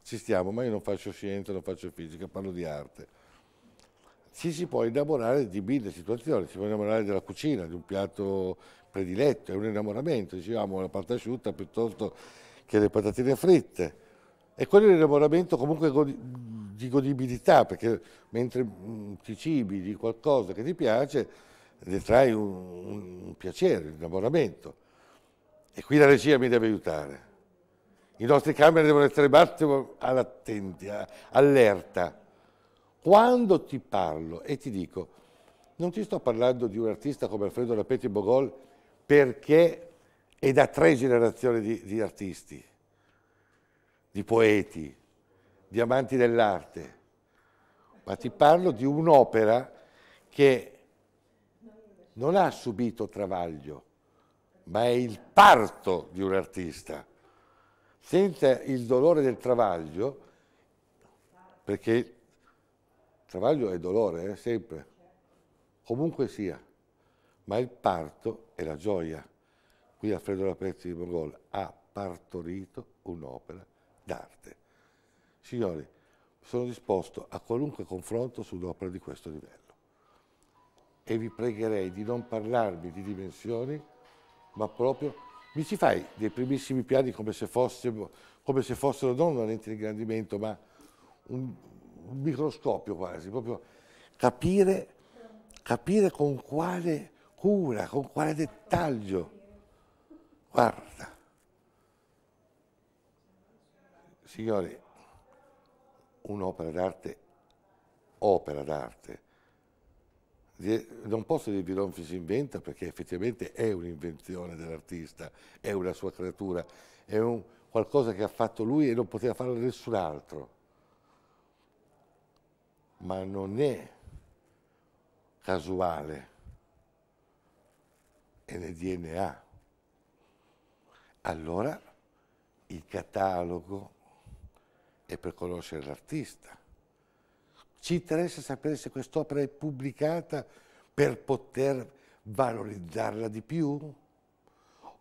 Ci stiamo, ma io non faccio scienza, non faccio fisica, parlo di arte. Sì, si può innamorare di mille situazioni, si può innamorare della cucina, di un piatto prediletto, è un innamoramento, dicevamo la pasta asciutta piuttosto che le patatine fritte. E quello è un innamoramento comunque di godibilità, perché mentre mm, ti cibi di qualcosa che ti piace, ne trai un, un piacere, un innamoramento. E qui la regia mi deve aiutare. I nostri camera devono essere massimo all'attenti, allerta quando ti parlo e ti dico, non ti sto parlando di un artista come Alfredo Rapetti Bogol perché è da tre generazioni di, di artisti, di poeti, di amanti dell'arte, ma ti parlo di un'opera che non ha subito travaglio, ma è il parto di un artista. Senza il dolore del travaglio, perché Travaglio è dolore, eh, sempre, comunque sia, ma il parto è la gioia. Qui Alfredo Lapezzi di Mogol ha partorito un'opera d'arte. Signori, sono disposto a qualunque confronto su un'opera di questo livello e vi pregherei di non parlarmi di dimensioni, ma proprio mi ci fai dei primissimi piani come se, fosse, come se fossero non una lente di ingrandimento, ma un, un microscopio quasi, proprio capire, capire con quale cura, con quale dettaglio. Guarda. Signori, un'opera d'arte, opera d'arte, non posso dirvi non si inventa perché effettivamente è un'invenzione dell'artista, è una sua creatura, è un, qualcosa che ha fatto lui e non poteva farlo nessun altro ma non è casuale, è nel DNA. Allora il catalogo è per conoscere l'artista. Ci interessa sapere se quest'opera è pubblicata per poter valorizzarla di più?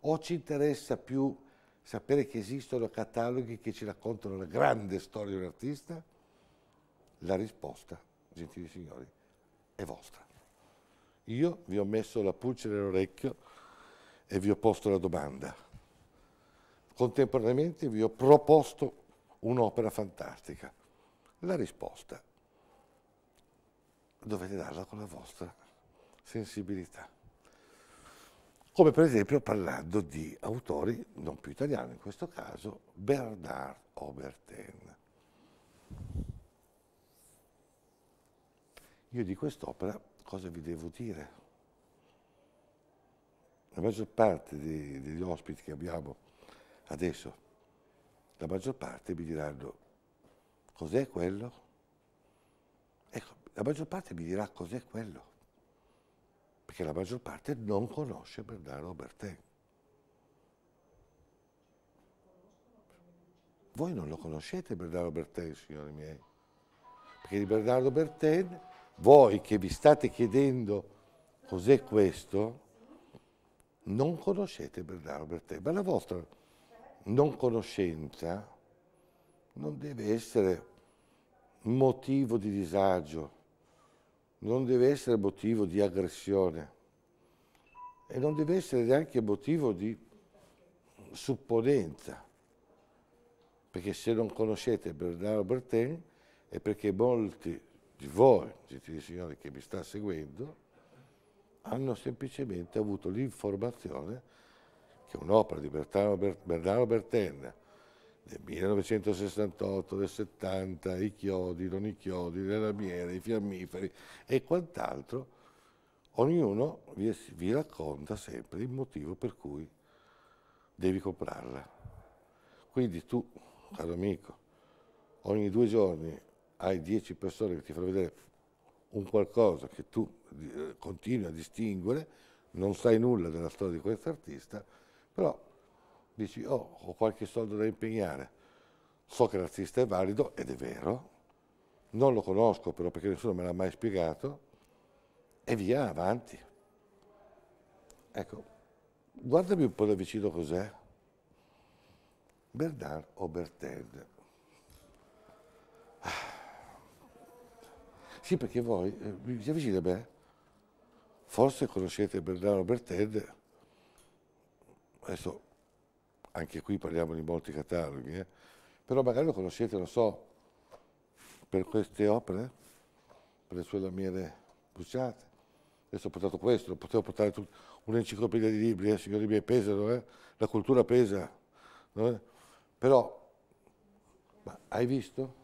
O ci interessa più sapere che esistono cataloghi che ci raccontano la grande storia di un artista? La risposta, gentili signori, è vostra. Io vi ho messo la pulce nell'orecchio e vi ho posto la domanda. Contemporaneamente vi ho proposto un'opera fantastica. La risposta dovete darla con la vostra sensibilità. Come per esempio parlando di autori non più italiani, in questo caso Bernard Oberten. Io di quest'opera cosa vi devo dire? La maggior parte dei, degli ospiti che abbiamo adesso, la maggior parte mi diranno cos'è quello? Ecco, la maggior parte mi dirà cos'è quello, perché la maggior parte non conosce Bernardo Bertin. Voi non lo conoscete Bernardo Bertin, signori miei, perché di Bernardo Bertin voi che vi state chiedendo cos'è questo, non conoscete Bernardo Bertè, ma la vostra non conoscenza non deve essere motivo di disagio, non deve essere motivo di aggressione e non deve essere neanche motivo di supponenza, perché se non conoscete Bernardo Bertin è perché molti di voi, gentili signori che mi sta seguendo, hanno semplicemente avuto l'informazione che un'opera di Bernardo Bertenna del 1968, del 70, i chiodi, non i chiodi, le lamiere, i fiammiferi e quant'altro, ognuno vi, vi racconta sempre il motivo per cui devi comprarla. Quindi tu, caro amico, ogni due giorni hai 10 persone che ti fanno vedere un qualcosa che tu eh, continui a distinguere, non sai nulla della storia di questo artista, però dici, oh, ho qualche soldo da impegnare, so che l'artista è valido, ed è vero, non lo conosco però perché nessuno me l'ha mai spiegato, e via, avanti. Ecco, guardami un po' da vicino cos'è. Bernard Bertelde? Sì, perché voi, eh, vi a me? forse conoscete Bernardo Berted, adesso anche qui parliamo di molti cataloghi, eh? però magari lo conoscete, non so, per queste opere, per le sue lamiere bruciate. Adesso ho portato questo, potevo portare un'enciclopedia di libri, eh, signori miei, pesano, eh? la cultura pesa. No? Eh? Però, hai visto?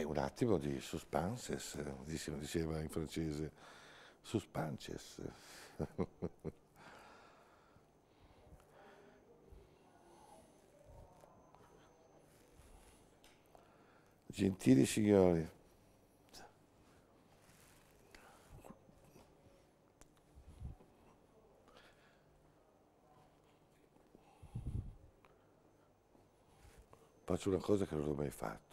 è un attimo di suspenses, diceva in francese, suspenses. Gentili signori, faccio una cosa che non ho mai fatto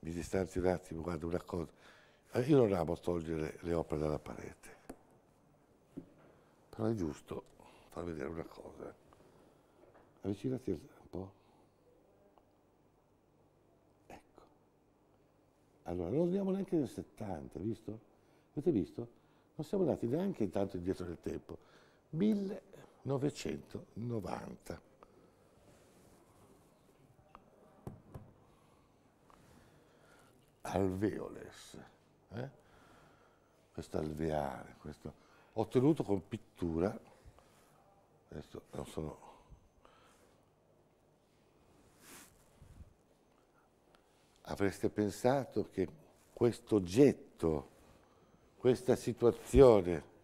mi distanzi un attimo, guardo una cosa. Eh, io non amo togliere le opere dalla parete, però è giusto far vedere una cosa. Avvicinati un po'. Ecco. Allora, non andiamo neanche nel 70, visto? Avete visto? Non siamo andati neanche intanto indietro nel tempo. 1990. alveoles, eh? questo alveare, questo ottenuto con pittura, adesso non sono... Avreste pensato che questo oggetto, questa situazione,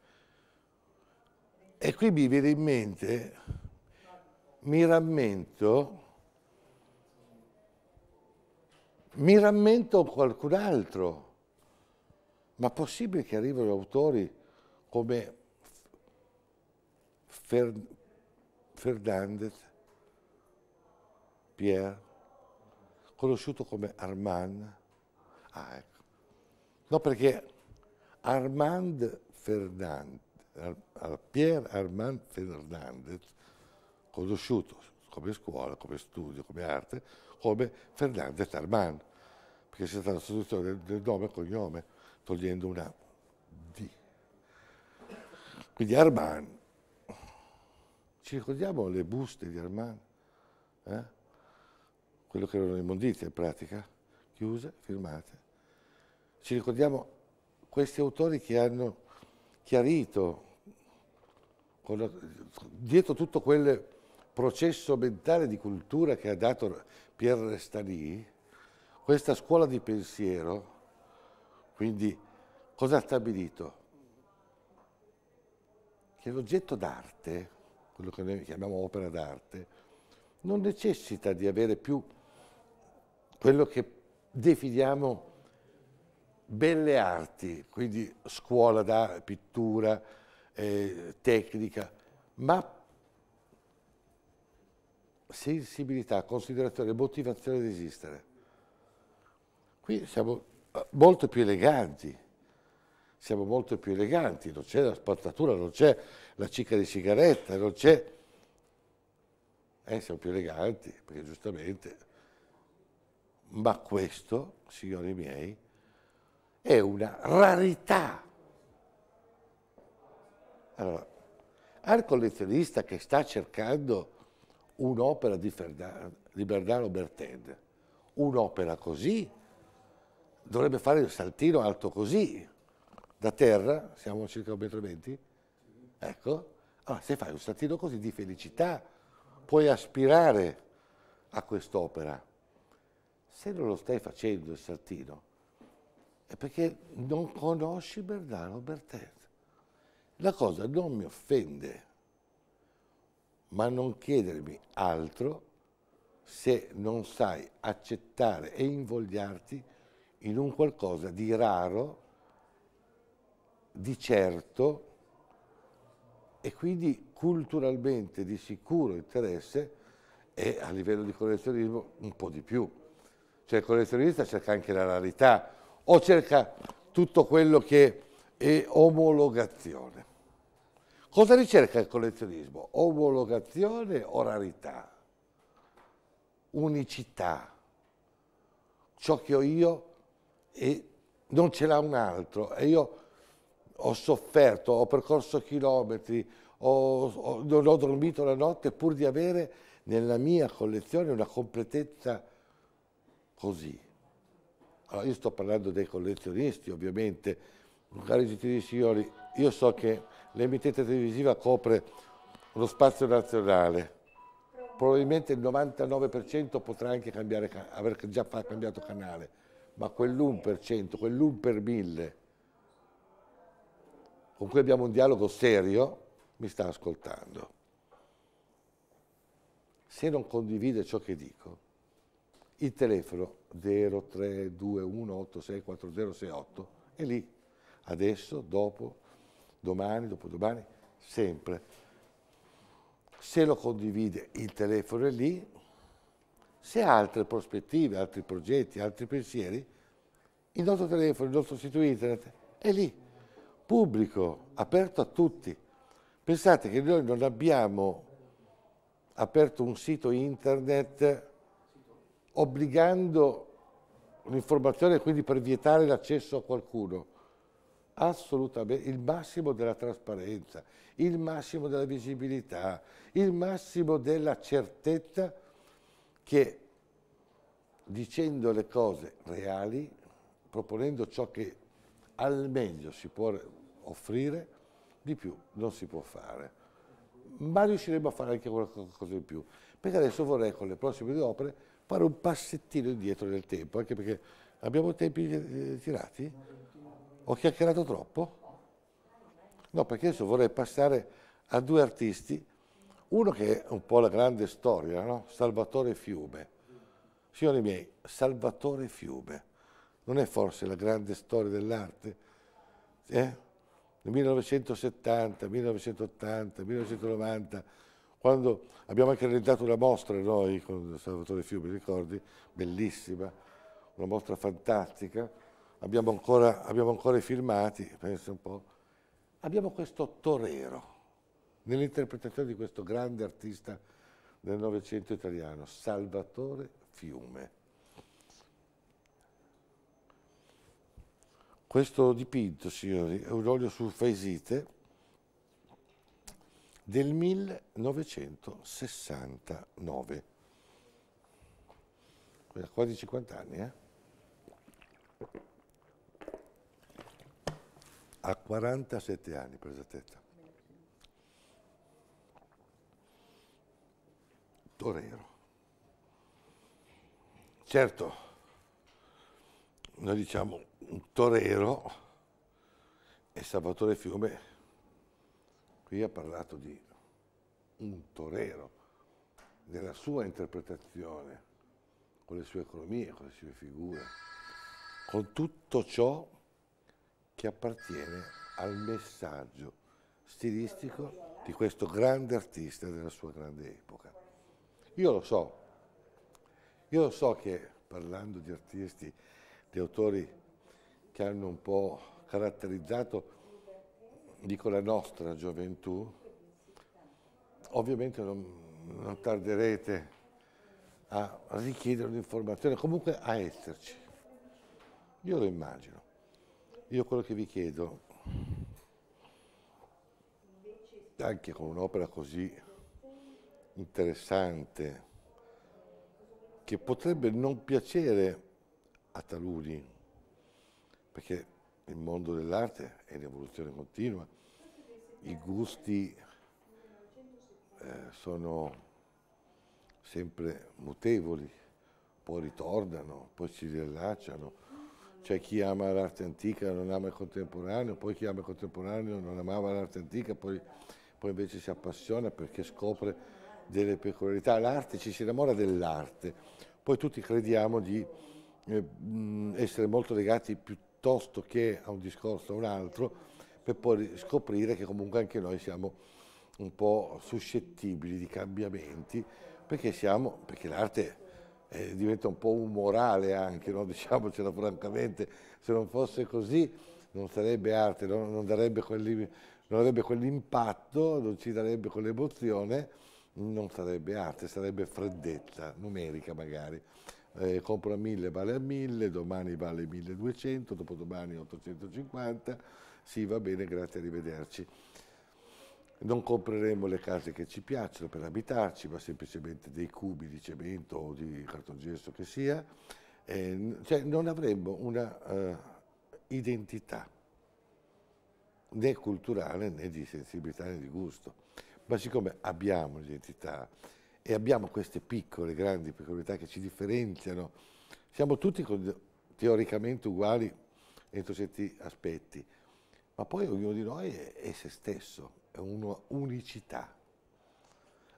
e qui mi viene in mente, mi rammento Mi rammento qualcun altro. Ma possibile che arrivino autori come Fer Fernandez, Pierre, conosciuto come Armand? Ah, ecco. No, perché Armand Fernandez, Pierre Armand Fernandez, conosciuto come scuola, come studio, come arte, come Fernandez Armand, perché c'è stata la sostituzione del, del nome e cognome, togliendo una D. Quindi Armand, ci ricordiamo le buste di Armand, Eh? Quello che erano le immondizie in pratica, chiuse, firmate. Ci ricordiamo questi autori che hanno chiarito la, dietro tutto quel processo mentale di cultura che ha dato Pierre Restani, questa scuola di pensiero, quindi cosa ha stabilito? Che l'oggetto d'arte, quello che noi chiamiamo opera d'arte, non necessita di avere più quello che definiamo belle arti, quindi scuola da pittura, eh, tecnica, ma sensibilità, considerazione, motivazione di esistere. Qui siamo eh, molto più eleganti, siamo molto più eleganti, non c'è la spazzatura, non c'è la cicca di sigaretta, non c'è... Eh, siamo più eleganti, perché giustamente... Ma questo, signori miei, è una rarità. Allora, al collezionista che sta cercando un'opera di, di, Bernardo Bertende. Un'opera così dovrebbe fare il saltino alto così, da terra, siamo a circa 1,20 m, ecco, allora se fai un saltino così di felicità puoi aspirare a quest'opera. Se non lo stai facendo il saltino è perché non conosci Bernardo Bertend. La cosa non mi offende ma non chiedermi altro se non sai accettare e invogliarti in un qualcosa di raro, di certo e quindi culturalmente di sicuro interesse e a livello di collezionismo un po' di più. Cioè il collezionista cerca anche la rarità o cerca tutto quello che è omologazione. Cosa ricerca il collezionismo? Omologazione o rarità? Unicità. Ciò che ho io e non ce l'ha un altro. E io ho sofferto, ho percorso chilometri, ho, ho, non ho dormito la notte pur di avere nella mia collezione una completezza così. Allora, io sto parlando dei collezionisti, ovviamente, cari signori, io so che l'emittente televisiva copre lo spazio nazionale, probabilmente il 99% potrà anche cambiare, aver già cambiato canale, ma quell'1%, quell'1 per mille con cui abbiamo un dialogo serio, mi sta ascoltando. Se non condivide ciò che dico, il telefono 0321864068 è lì, adesso, dopo, domani, dopodomani, sempre. Se lo condivide il telefono è lì, se ha altre prospettive, altri progetti, altri pensieri, il nostro telefono, il nostro sito internet è lì, pubblico, aperto a tutti. Pensate che noi non abbiamo aperto un sito internet obbligando un'informazione quindi per vietare l'accesso a qualcuno assolutamente il massimo della trasparenza, il massimo della visibilità, il massimo della certezza che dicendo le cose reali, proponendo ciò che al meglio si può offrire, di più non si può fare. Ma riusciremo a fare anche qualcosa in più. Perché adesso vorrei con le prossime due opere fare un passettino indietro nel tempo, anche perché abbiamo tempi eh, tirati? Ho chiacchierato troppo? No, perché adesso vorrei passare a due artisti, uno che è un po' la grande storia, no? Salvatore Fiume. Signori miei, Salvatore Fiume, non è forse la grande storia dell'arte? Eh? Nel 1970, 1980, 1990, quando abbiamo anche realizzato una mostra noi con Salvatore Fiume, ricordi? Bellissima, una mostra fantastica abbiamo ancora, abbiamo ancora i filmati, pensa un po'. Abbiamo questo torero, nell'interpretazione di questo grande artista del Novecento italiano, Salvatore Fiume. Questo dipinto, signori, è un olio su faisite del 1969. Quasi 50 anni, eh? a 47 anni, presa testa. Torero. Certo, noi diciamo un torero e Salvatore Fiume qui ha parlato di un torero, nella sua interpretazione, con le sue economie, con le sue figure, con tutto ciò che appartiene al messaggio stilistico di questo grande artista della sua grande epoca. Io lo so, io lo so che parlando di artisti, di autori che hanno un po' caratterizzato, dico, la nostra gioventù, ovviamente non, non tarderete a richiedere un'informazione, comunque a esserci. Io lo immagino. Io quello che vi chiedo, anche con un'opera così interessante, che potrebbe non piacere a taluni, perché il mondo dell'arte è in evoluzione continua, i gusti eh, sono sempre mutevoli, poi ritornano, poi si riallacciano c'è chi ama l'arte antica, non ama il contemporaneo, poi chi ama il contemporaneo non amava l'arte antica, poi, poi invece si appassiona perché scopre delle peculiarità. L'arte, ci si innamora dell'arte. Poi tutti crediamo di eh, essere molto legati piuttosto che a un discorso o a un altro, per poi scoprire che comunque anche noi siamo un po' suscettibili di cambiamenti, perché, siamo, perché l'arte è eh, diventa un po' umorale anche, no? diciamocelo francamente, se non fosse così non sarebbe arte, no? non, darebbe quelli, non avrebbe quell'impatto, non ci darebbe quell'emozione, non sarebbe arte, sarebbe freddezza numerica magari. Eh, compro a 1000 vale a 1000, domani vale 1200, dopodomani 850, sì va bene, grazie, arrivederci. Non compreremo le case che ci piacciono per abitarci, ma semplicemente dei cubi di cemento o di cartongesso che sia. Eh, cioè non avremmo una uh, identità né culturale né di sensibilità né di gusto. Ma siccome abbiamo un'identità e abbiamo queste piccole, grandi peculiarità che ci differenziano, siamo tutti teoricamente uguali entro certi aspetti, ma poi ognuno di noi è, è se stesso è una unicità.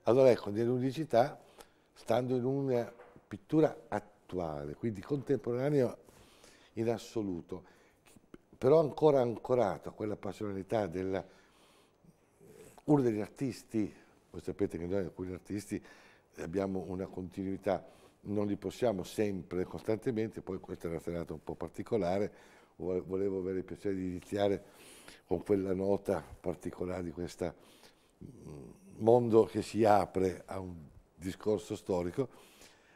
Allora ecco, nell'unicità, stando in una pittura attuale, quindi contemporanea in assoluto, però ancora ancorata a quella passionalità della, uno degli artisti, voi sapete che noi alcuni artisti abbiamo una continuità, non li possiamo sempre costantemente, poi questa è una serata un po' particolare, volevo avere il piacere di iniziare con quella nota particolare di questo mm, mondo che si apre a un discorso storico,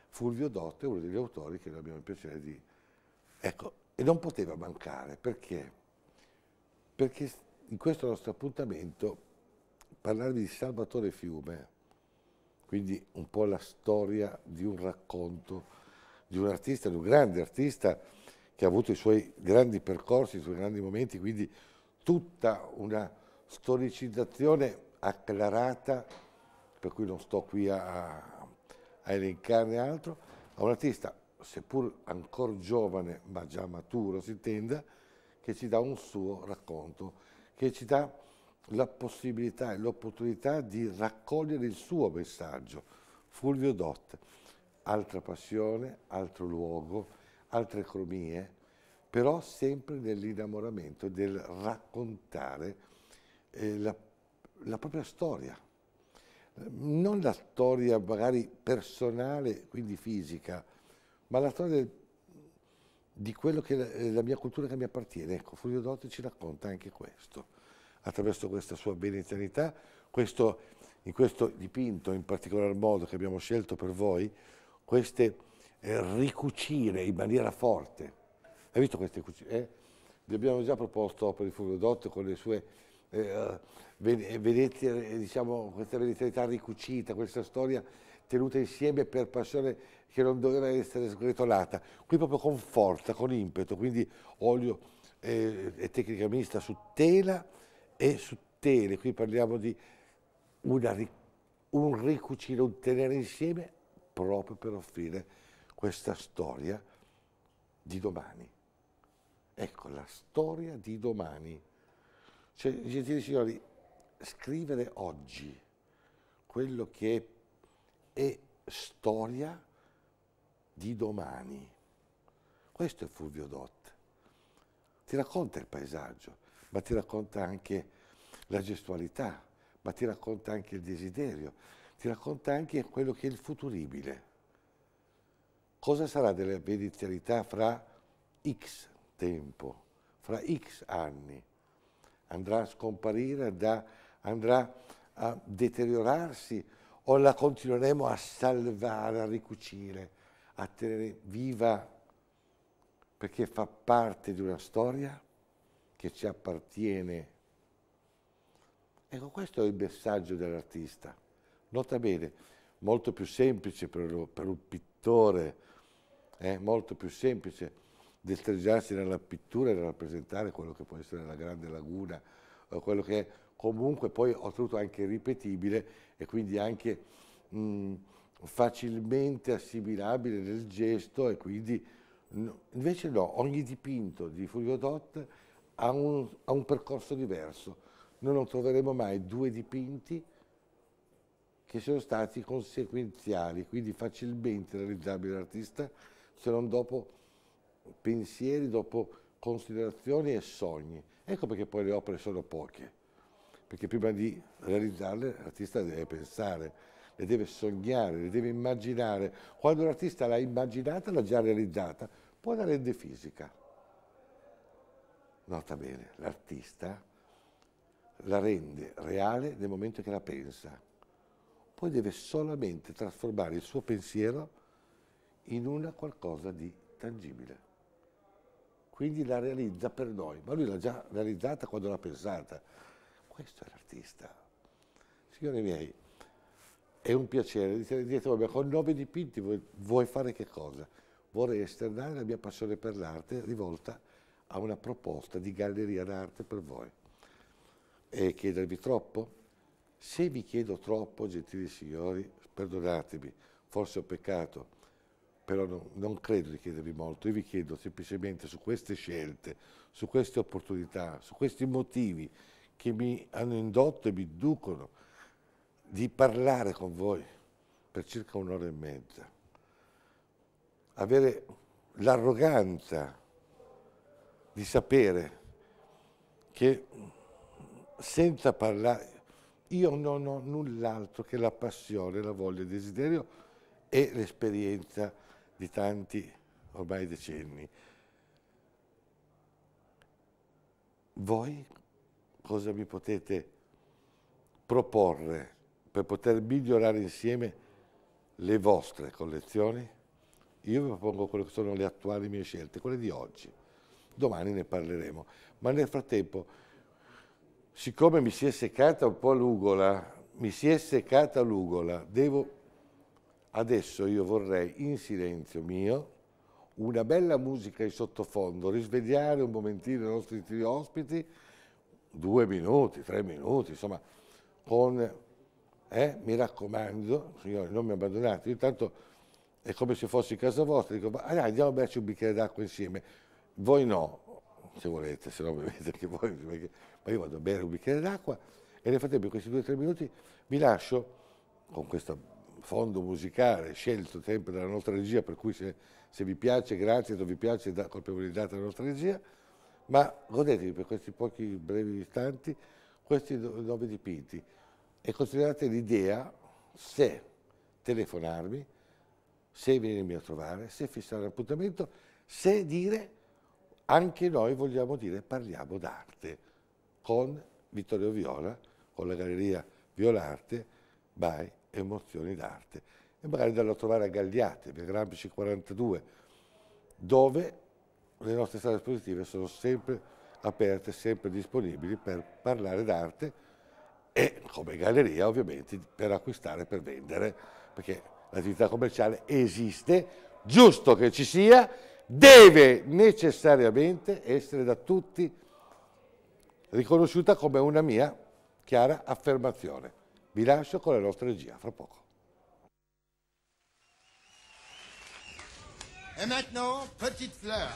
Fulvio Dotte è uno degli autori che abbiamo il piacere di... Ecco, e non poteva mancare, perché? Perché in questo nostro appuntamento parlarvi di Salvatore Fiume, quindi un po' la storia di un racconto di un artista, di un grande artista, che ha avuto i suoi grandi percorsi, i suoi grandi momenti, quindi tutta una storicizzazione acclarata, per cui non sto qui a, a elencarne altro, a un artista, seppur ancora giovane, ma già maturo si intenda, che ci dà un suo racconto, che ci dà la possibilità e l'opportunità di raccogliere il suo messaggio. Fulvio Dott, altra passione, altro luogo, altre cromie, però sempre nell'innamoramento del raccontare eh, la, la propria storia. Non la storia magari personale, quindi fisica, ma la storia del di quello che la, eh, la, mia cultura che mi appartiene. Ecco, Fulvio Dotti ci racconta anche questo, attraverso questa sua venezianità, questo, in questo dipinto in particolar modo che abbiamo scelto per voi, queste ricucire in maniera forte. Hai visto queste cucine? Eh? Le abbiamo già proposto per il Fulvedotto con le sue eh, eh Venezia, eh, diciamo, questa venezianità ricucita, questa storia tenuta insieme per passione che non doveva essere sgretolata. Qui proprio con forza, con impeto, quindi olio eh, e tecnica mista su tela e su tele. Qui parliamo di una, un ricucire, un tenere insieme proprio per offrire questa storia di domani. Ecco, la storia di domani. Cioè, gentili signori, scrivere oggi quello che è, è storia di domani. Questo è Fulvio Dott. Ti racconta il paesaggio, ma ti racconta anche la gestualità, ma ti racconta anche il desiderio, ti racconta anche quello che è il futuribile cosa sarà della vegetarietà fra X tempo, fra X anni? Andrà a scomparire, andrà a deteriorarsi o la continueremo a salvare, a ricucire, a tenere viva perché fa parte di una storia che ci appartiene. Ecco, questo è il messaggio dell'artista. Nota bene, molto più semplice per, lo, per un pittore, è molto più semplice destreggiarsi nella pittura e rappresentare quello che può essere la grande laguna, eh, quello che è comunque poi oltretutto anche ripetibile e quindi anche mh, mm, facilmente assimilabile nel gesto e quindi invece no, ogni dipinto di Fulvio Dott ha un, ha un percorso diverso. Noi non troveremo mai due dipinti che sono stati conseguenziali, quindi facilmente realizzabili dall'artista se non dopo pensieri, dopo considerazioni e sogni. Ecco perché poi le opere sono poche, perché prima di realizzarle l'artista deve pensare, le deve sognare, le deve immaginare. Quando l'artista l'ha immaginata, l'ha già realizzata, poi la rende fisica. Nota bene, l'artista la rende reale nel momento che la pensa, poi deve solamente trasformare il suo pensiero in una qualcosa di tangibile. Quindi la realizza per noi, ma lui l'ha già realizzata quando l'ha pensata. Questo è l'artista. Signori miei, è un piacere di stare dietro, vabbè, con nove dipinti vuoi, vuoi fare che cosa? Vorrei esternare la mia passione per l'arte rivolta a una proposta di galleria d'arte per voi. E chiedervi troppo? Se vi chiedo troppo, gentili signori, perdonatemi, forse ho peccato però no, non credo di chiedervi molto, io vi chiedo semplicemente su queste scelte, su queste opportunità, su questi motivi che mi hanno indotto e mi inducono di parlare con voi per circa un'ora e mezza. Avere l'arroganza di sapere che senza parlare, io non ho null'altro che la passione, la voglia, il desiderio e l'esperienza di tanti ormai decenni. Voi cosa mi potete proporre per poter migliorare insieme le vostre collezioni? Io vi propongo quelle che sono le attuali mie scelte, quelle di oggi. Domani ne parleremo. Ma nel frattempo, siccome mi si è seccata un po' l'ugola, mi si è seccata l'ugola, devo Adesso io vorrei in silenzio mio una bella musica in sottofondo, risvegliare un momentino i nostri ospiti, due minuti, tre minuti, insomma, con, eh, mi raccomando, signori, non mi abbandonate, io intanto è come se fossi in casa vostra, dico, ma allora, ah, andiamo a berci un bicchiere d'acqua insieme, voi no, se volete, se no mi bevete che voi, perché, ma io vado a bere un bicchiere d'acqua e nel frattempo in questi due o tre minuti vi lascio con questa fondo musicale scelto sempre dalla nostra regia, per cui se, se vi piace grazie, non vi piace da, colpevolità della nostra regia, ma godetevi per questi pochi brevi istanti questi nove dipinti e considerate l'idea se telefonarmi, se venirmi a trovare, se fissare l'appuntamento, se dire anche noi vogliamo dire parliamo d'arte con Vittorio Viola, con la galleria Violarte, by emozioni d'arte e magari andare a trovare a Gagliate, via Gramsci 42, dove le nostre sale espositive sono sempre aperte, sempre disponibili per parlare d'arte e come galleria ovviamente per acquistare, per vendere, perché l'attività commerciale esiste, giusto che ci sia, deve necessariamente essere da tutti riconosciuta come una mia chiara affermazione. Vi lascio con la nostra regia fra poco. Et maintenant, petite fleur.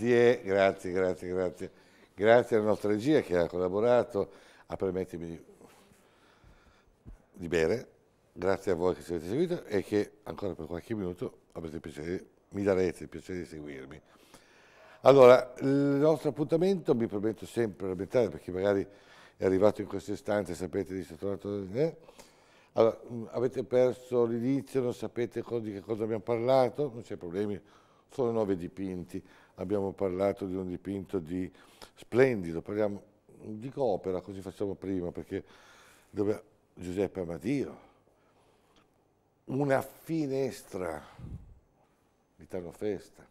Grazie, grazie, grazie, grazie. Grazie alla nostra regia che ha collaborato a permettermi di, di bere. Grazie a voi che ci avete seguito e che ancora per qualche minuto piacere, mi darete il piacere di seguirmi. Allora, il nostro appuntamento mi permetto sempre di rammentare perché magari è arrivato in questo istante, sapete di essere tornato... da me. Allora, mm, avete perso l'inizio, non sapete di che cosa abbiamo parlato, non c'è problemi, sono nove dipinti abbiamo parlato di un dipinto di splendido, parliamo, dico opera, così facciamo prima, perché dove Giuseppe Amadio, una finestra di Tano Festa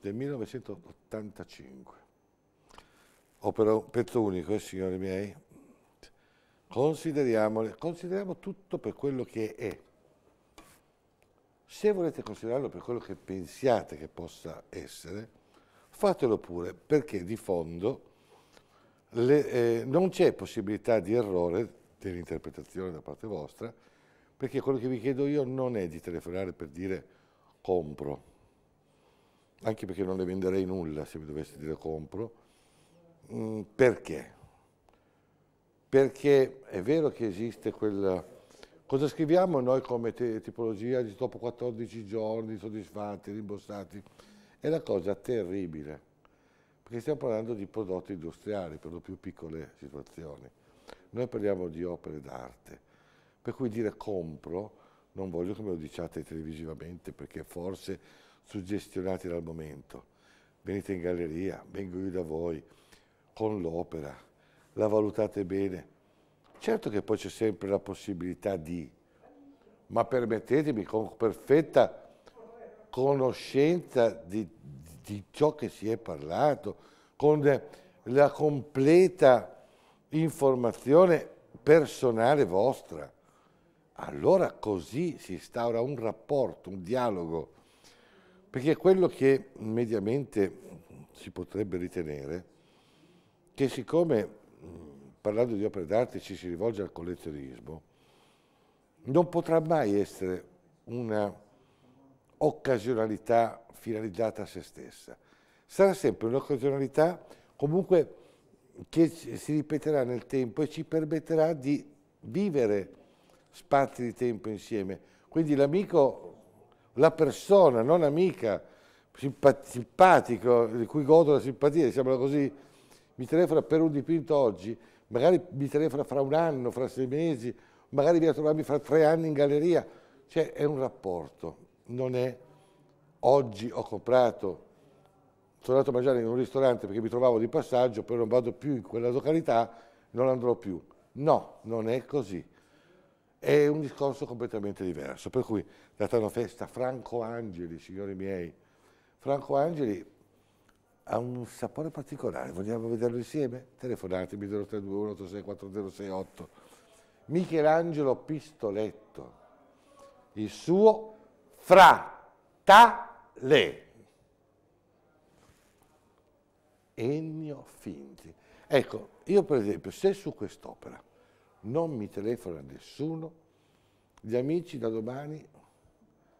del 1985, opera, un pezzo unico, eh, signori miei, consideriamole, consideriamo tutto per quello che è. Se volete considerarlo per quello che pensiate che possa essere, fatelo pure perché di fondo le, eh, non c'è possibilità di errore dell'interpretazione da parte vostra perché quello che vi chiedo io non è di telefonare per dire compro, anche perché non le venderei nulla se mi dovessi dire compro. Mm, perché? Perché è vero che esiste quella... Cosa scriviamo noi come tipologia di dopo 14 giorni soddisfatti, rimborsati? È la cosa terribile, perché stiamo parlando di prodotti industriali, per lo più piccole situazioni. Noi parliamo di opere d'arte, per cui dire compro, non voglio che me lo diciate televisivamente, perché forse suggestionati dal momento. Venite in galleria, vengo io da voi, con l'opera, la valutate bene. Certo che poi c'è sempre la possibilità di, ma permettetemi con perfetta conoscenza di, di ciò che si è parlato, con la completa informazione personale vostra. Allora così si instaura un rapporto, un dialogo, perché quello che mediamente si potrebbe ritenere che siccome parlando di opere d'arte ci si rivolge al collezionismo, non potrà mai essere una occasionalità finalizzata a se stessa. Sarà sempre un'occasionalità comunque che si ripeterà nel tempo e ci permetterà di vivere spazi di tempo insieme. Quindi l'amico, la persona, non amica, simpatico, di cui godo la simpatia, diciamola così, mi telefona per un dipinto oggi, magari mi telefona fra un anno, fra sei mesi, magari viene a trovarmi fra tre anni in galleria. Cioè è un rapporto non è oggi ho comprato, sono andato a mangiare in un ristorante perché mi trovavo di passaggio, poi non vado più in quella località, non andrò più. No, non è così. È un discorso completamente diverso. Per cui la festa, Franco Angeli, signori miei, Franco Angeli ha un sapore particolare, vogliamo vederlo insieme? Telefonatemi 031 864068. Michelangelo Pistoletto, il suo fratale. Ennio Finzi. Ecco, io per esempio, se su quest'opera non mi telefona nessuno, gli amici da domani,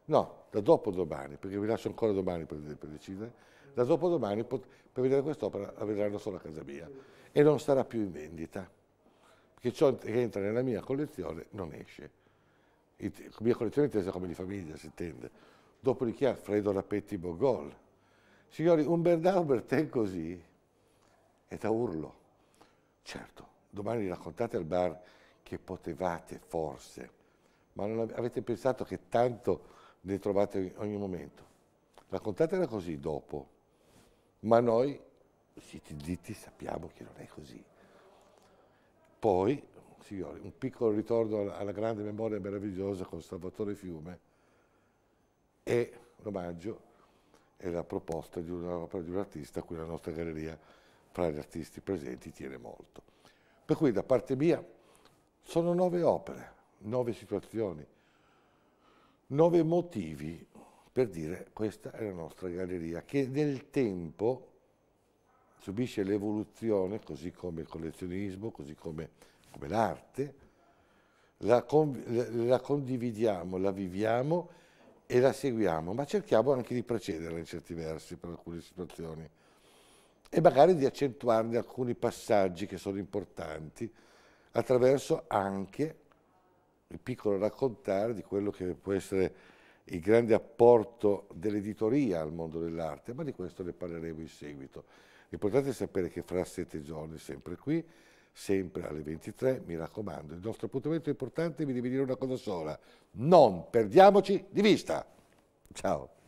no, da dopodomani, perché vi lascio ancora domani per, per decidere, da dopodomani per vedere quest'opera la vedranno solo a casa mia e non sarà più in vendita, perché ciò che entra nella mia collezione non esce la mia collezione è intesa come di famiglia, si intende. Dopodiché Alfredo Rapetti Bogol. Signori, un Bernard Bertin così è da urlo. Certo, domani raccontate al bar che potevate forse, ma non avete pensato che tanto ne trovate ogni momento. Raccontatela così dopo, ma noi, zitti zitti, sappiamo che non è così. Poi signori, un piccolo ritorno alla grande memoria meravigliosa con Salvatore Fiume e l'omaggio e la proposta di un'opera di un artista a cui la nostra galleria fra gli artisti presenti tiene molto. Per cui da parte mia sono nove opere, nove situazioni, nove motivi per dire questa è la nostra galleria che nel tempo subisce l'evoluzione così come il collezionismo, così come come l'arte, la, la, condividiamo, la viviamo e la seguiamo, ma cerchiamo anche di precederla in certi versi per alcune situazioni e magari di accentuarne alcuni passaggi che sono importanti attraverso anche il piccolo raccontare di quello che può essere il grande apporto dell'editoria al mondo dell'arte, ma di questo ne parleremo in seguito. L'importante è sapere che fra sette giorni, sempre qui, sempre alle 23, mi raccomando. Il nostro appuntamento è importante, vi devo dire una cosa sola, non perdiamoci di vista. Ciao.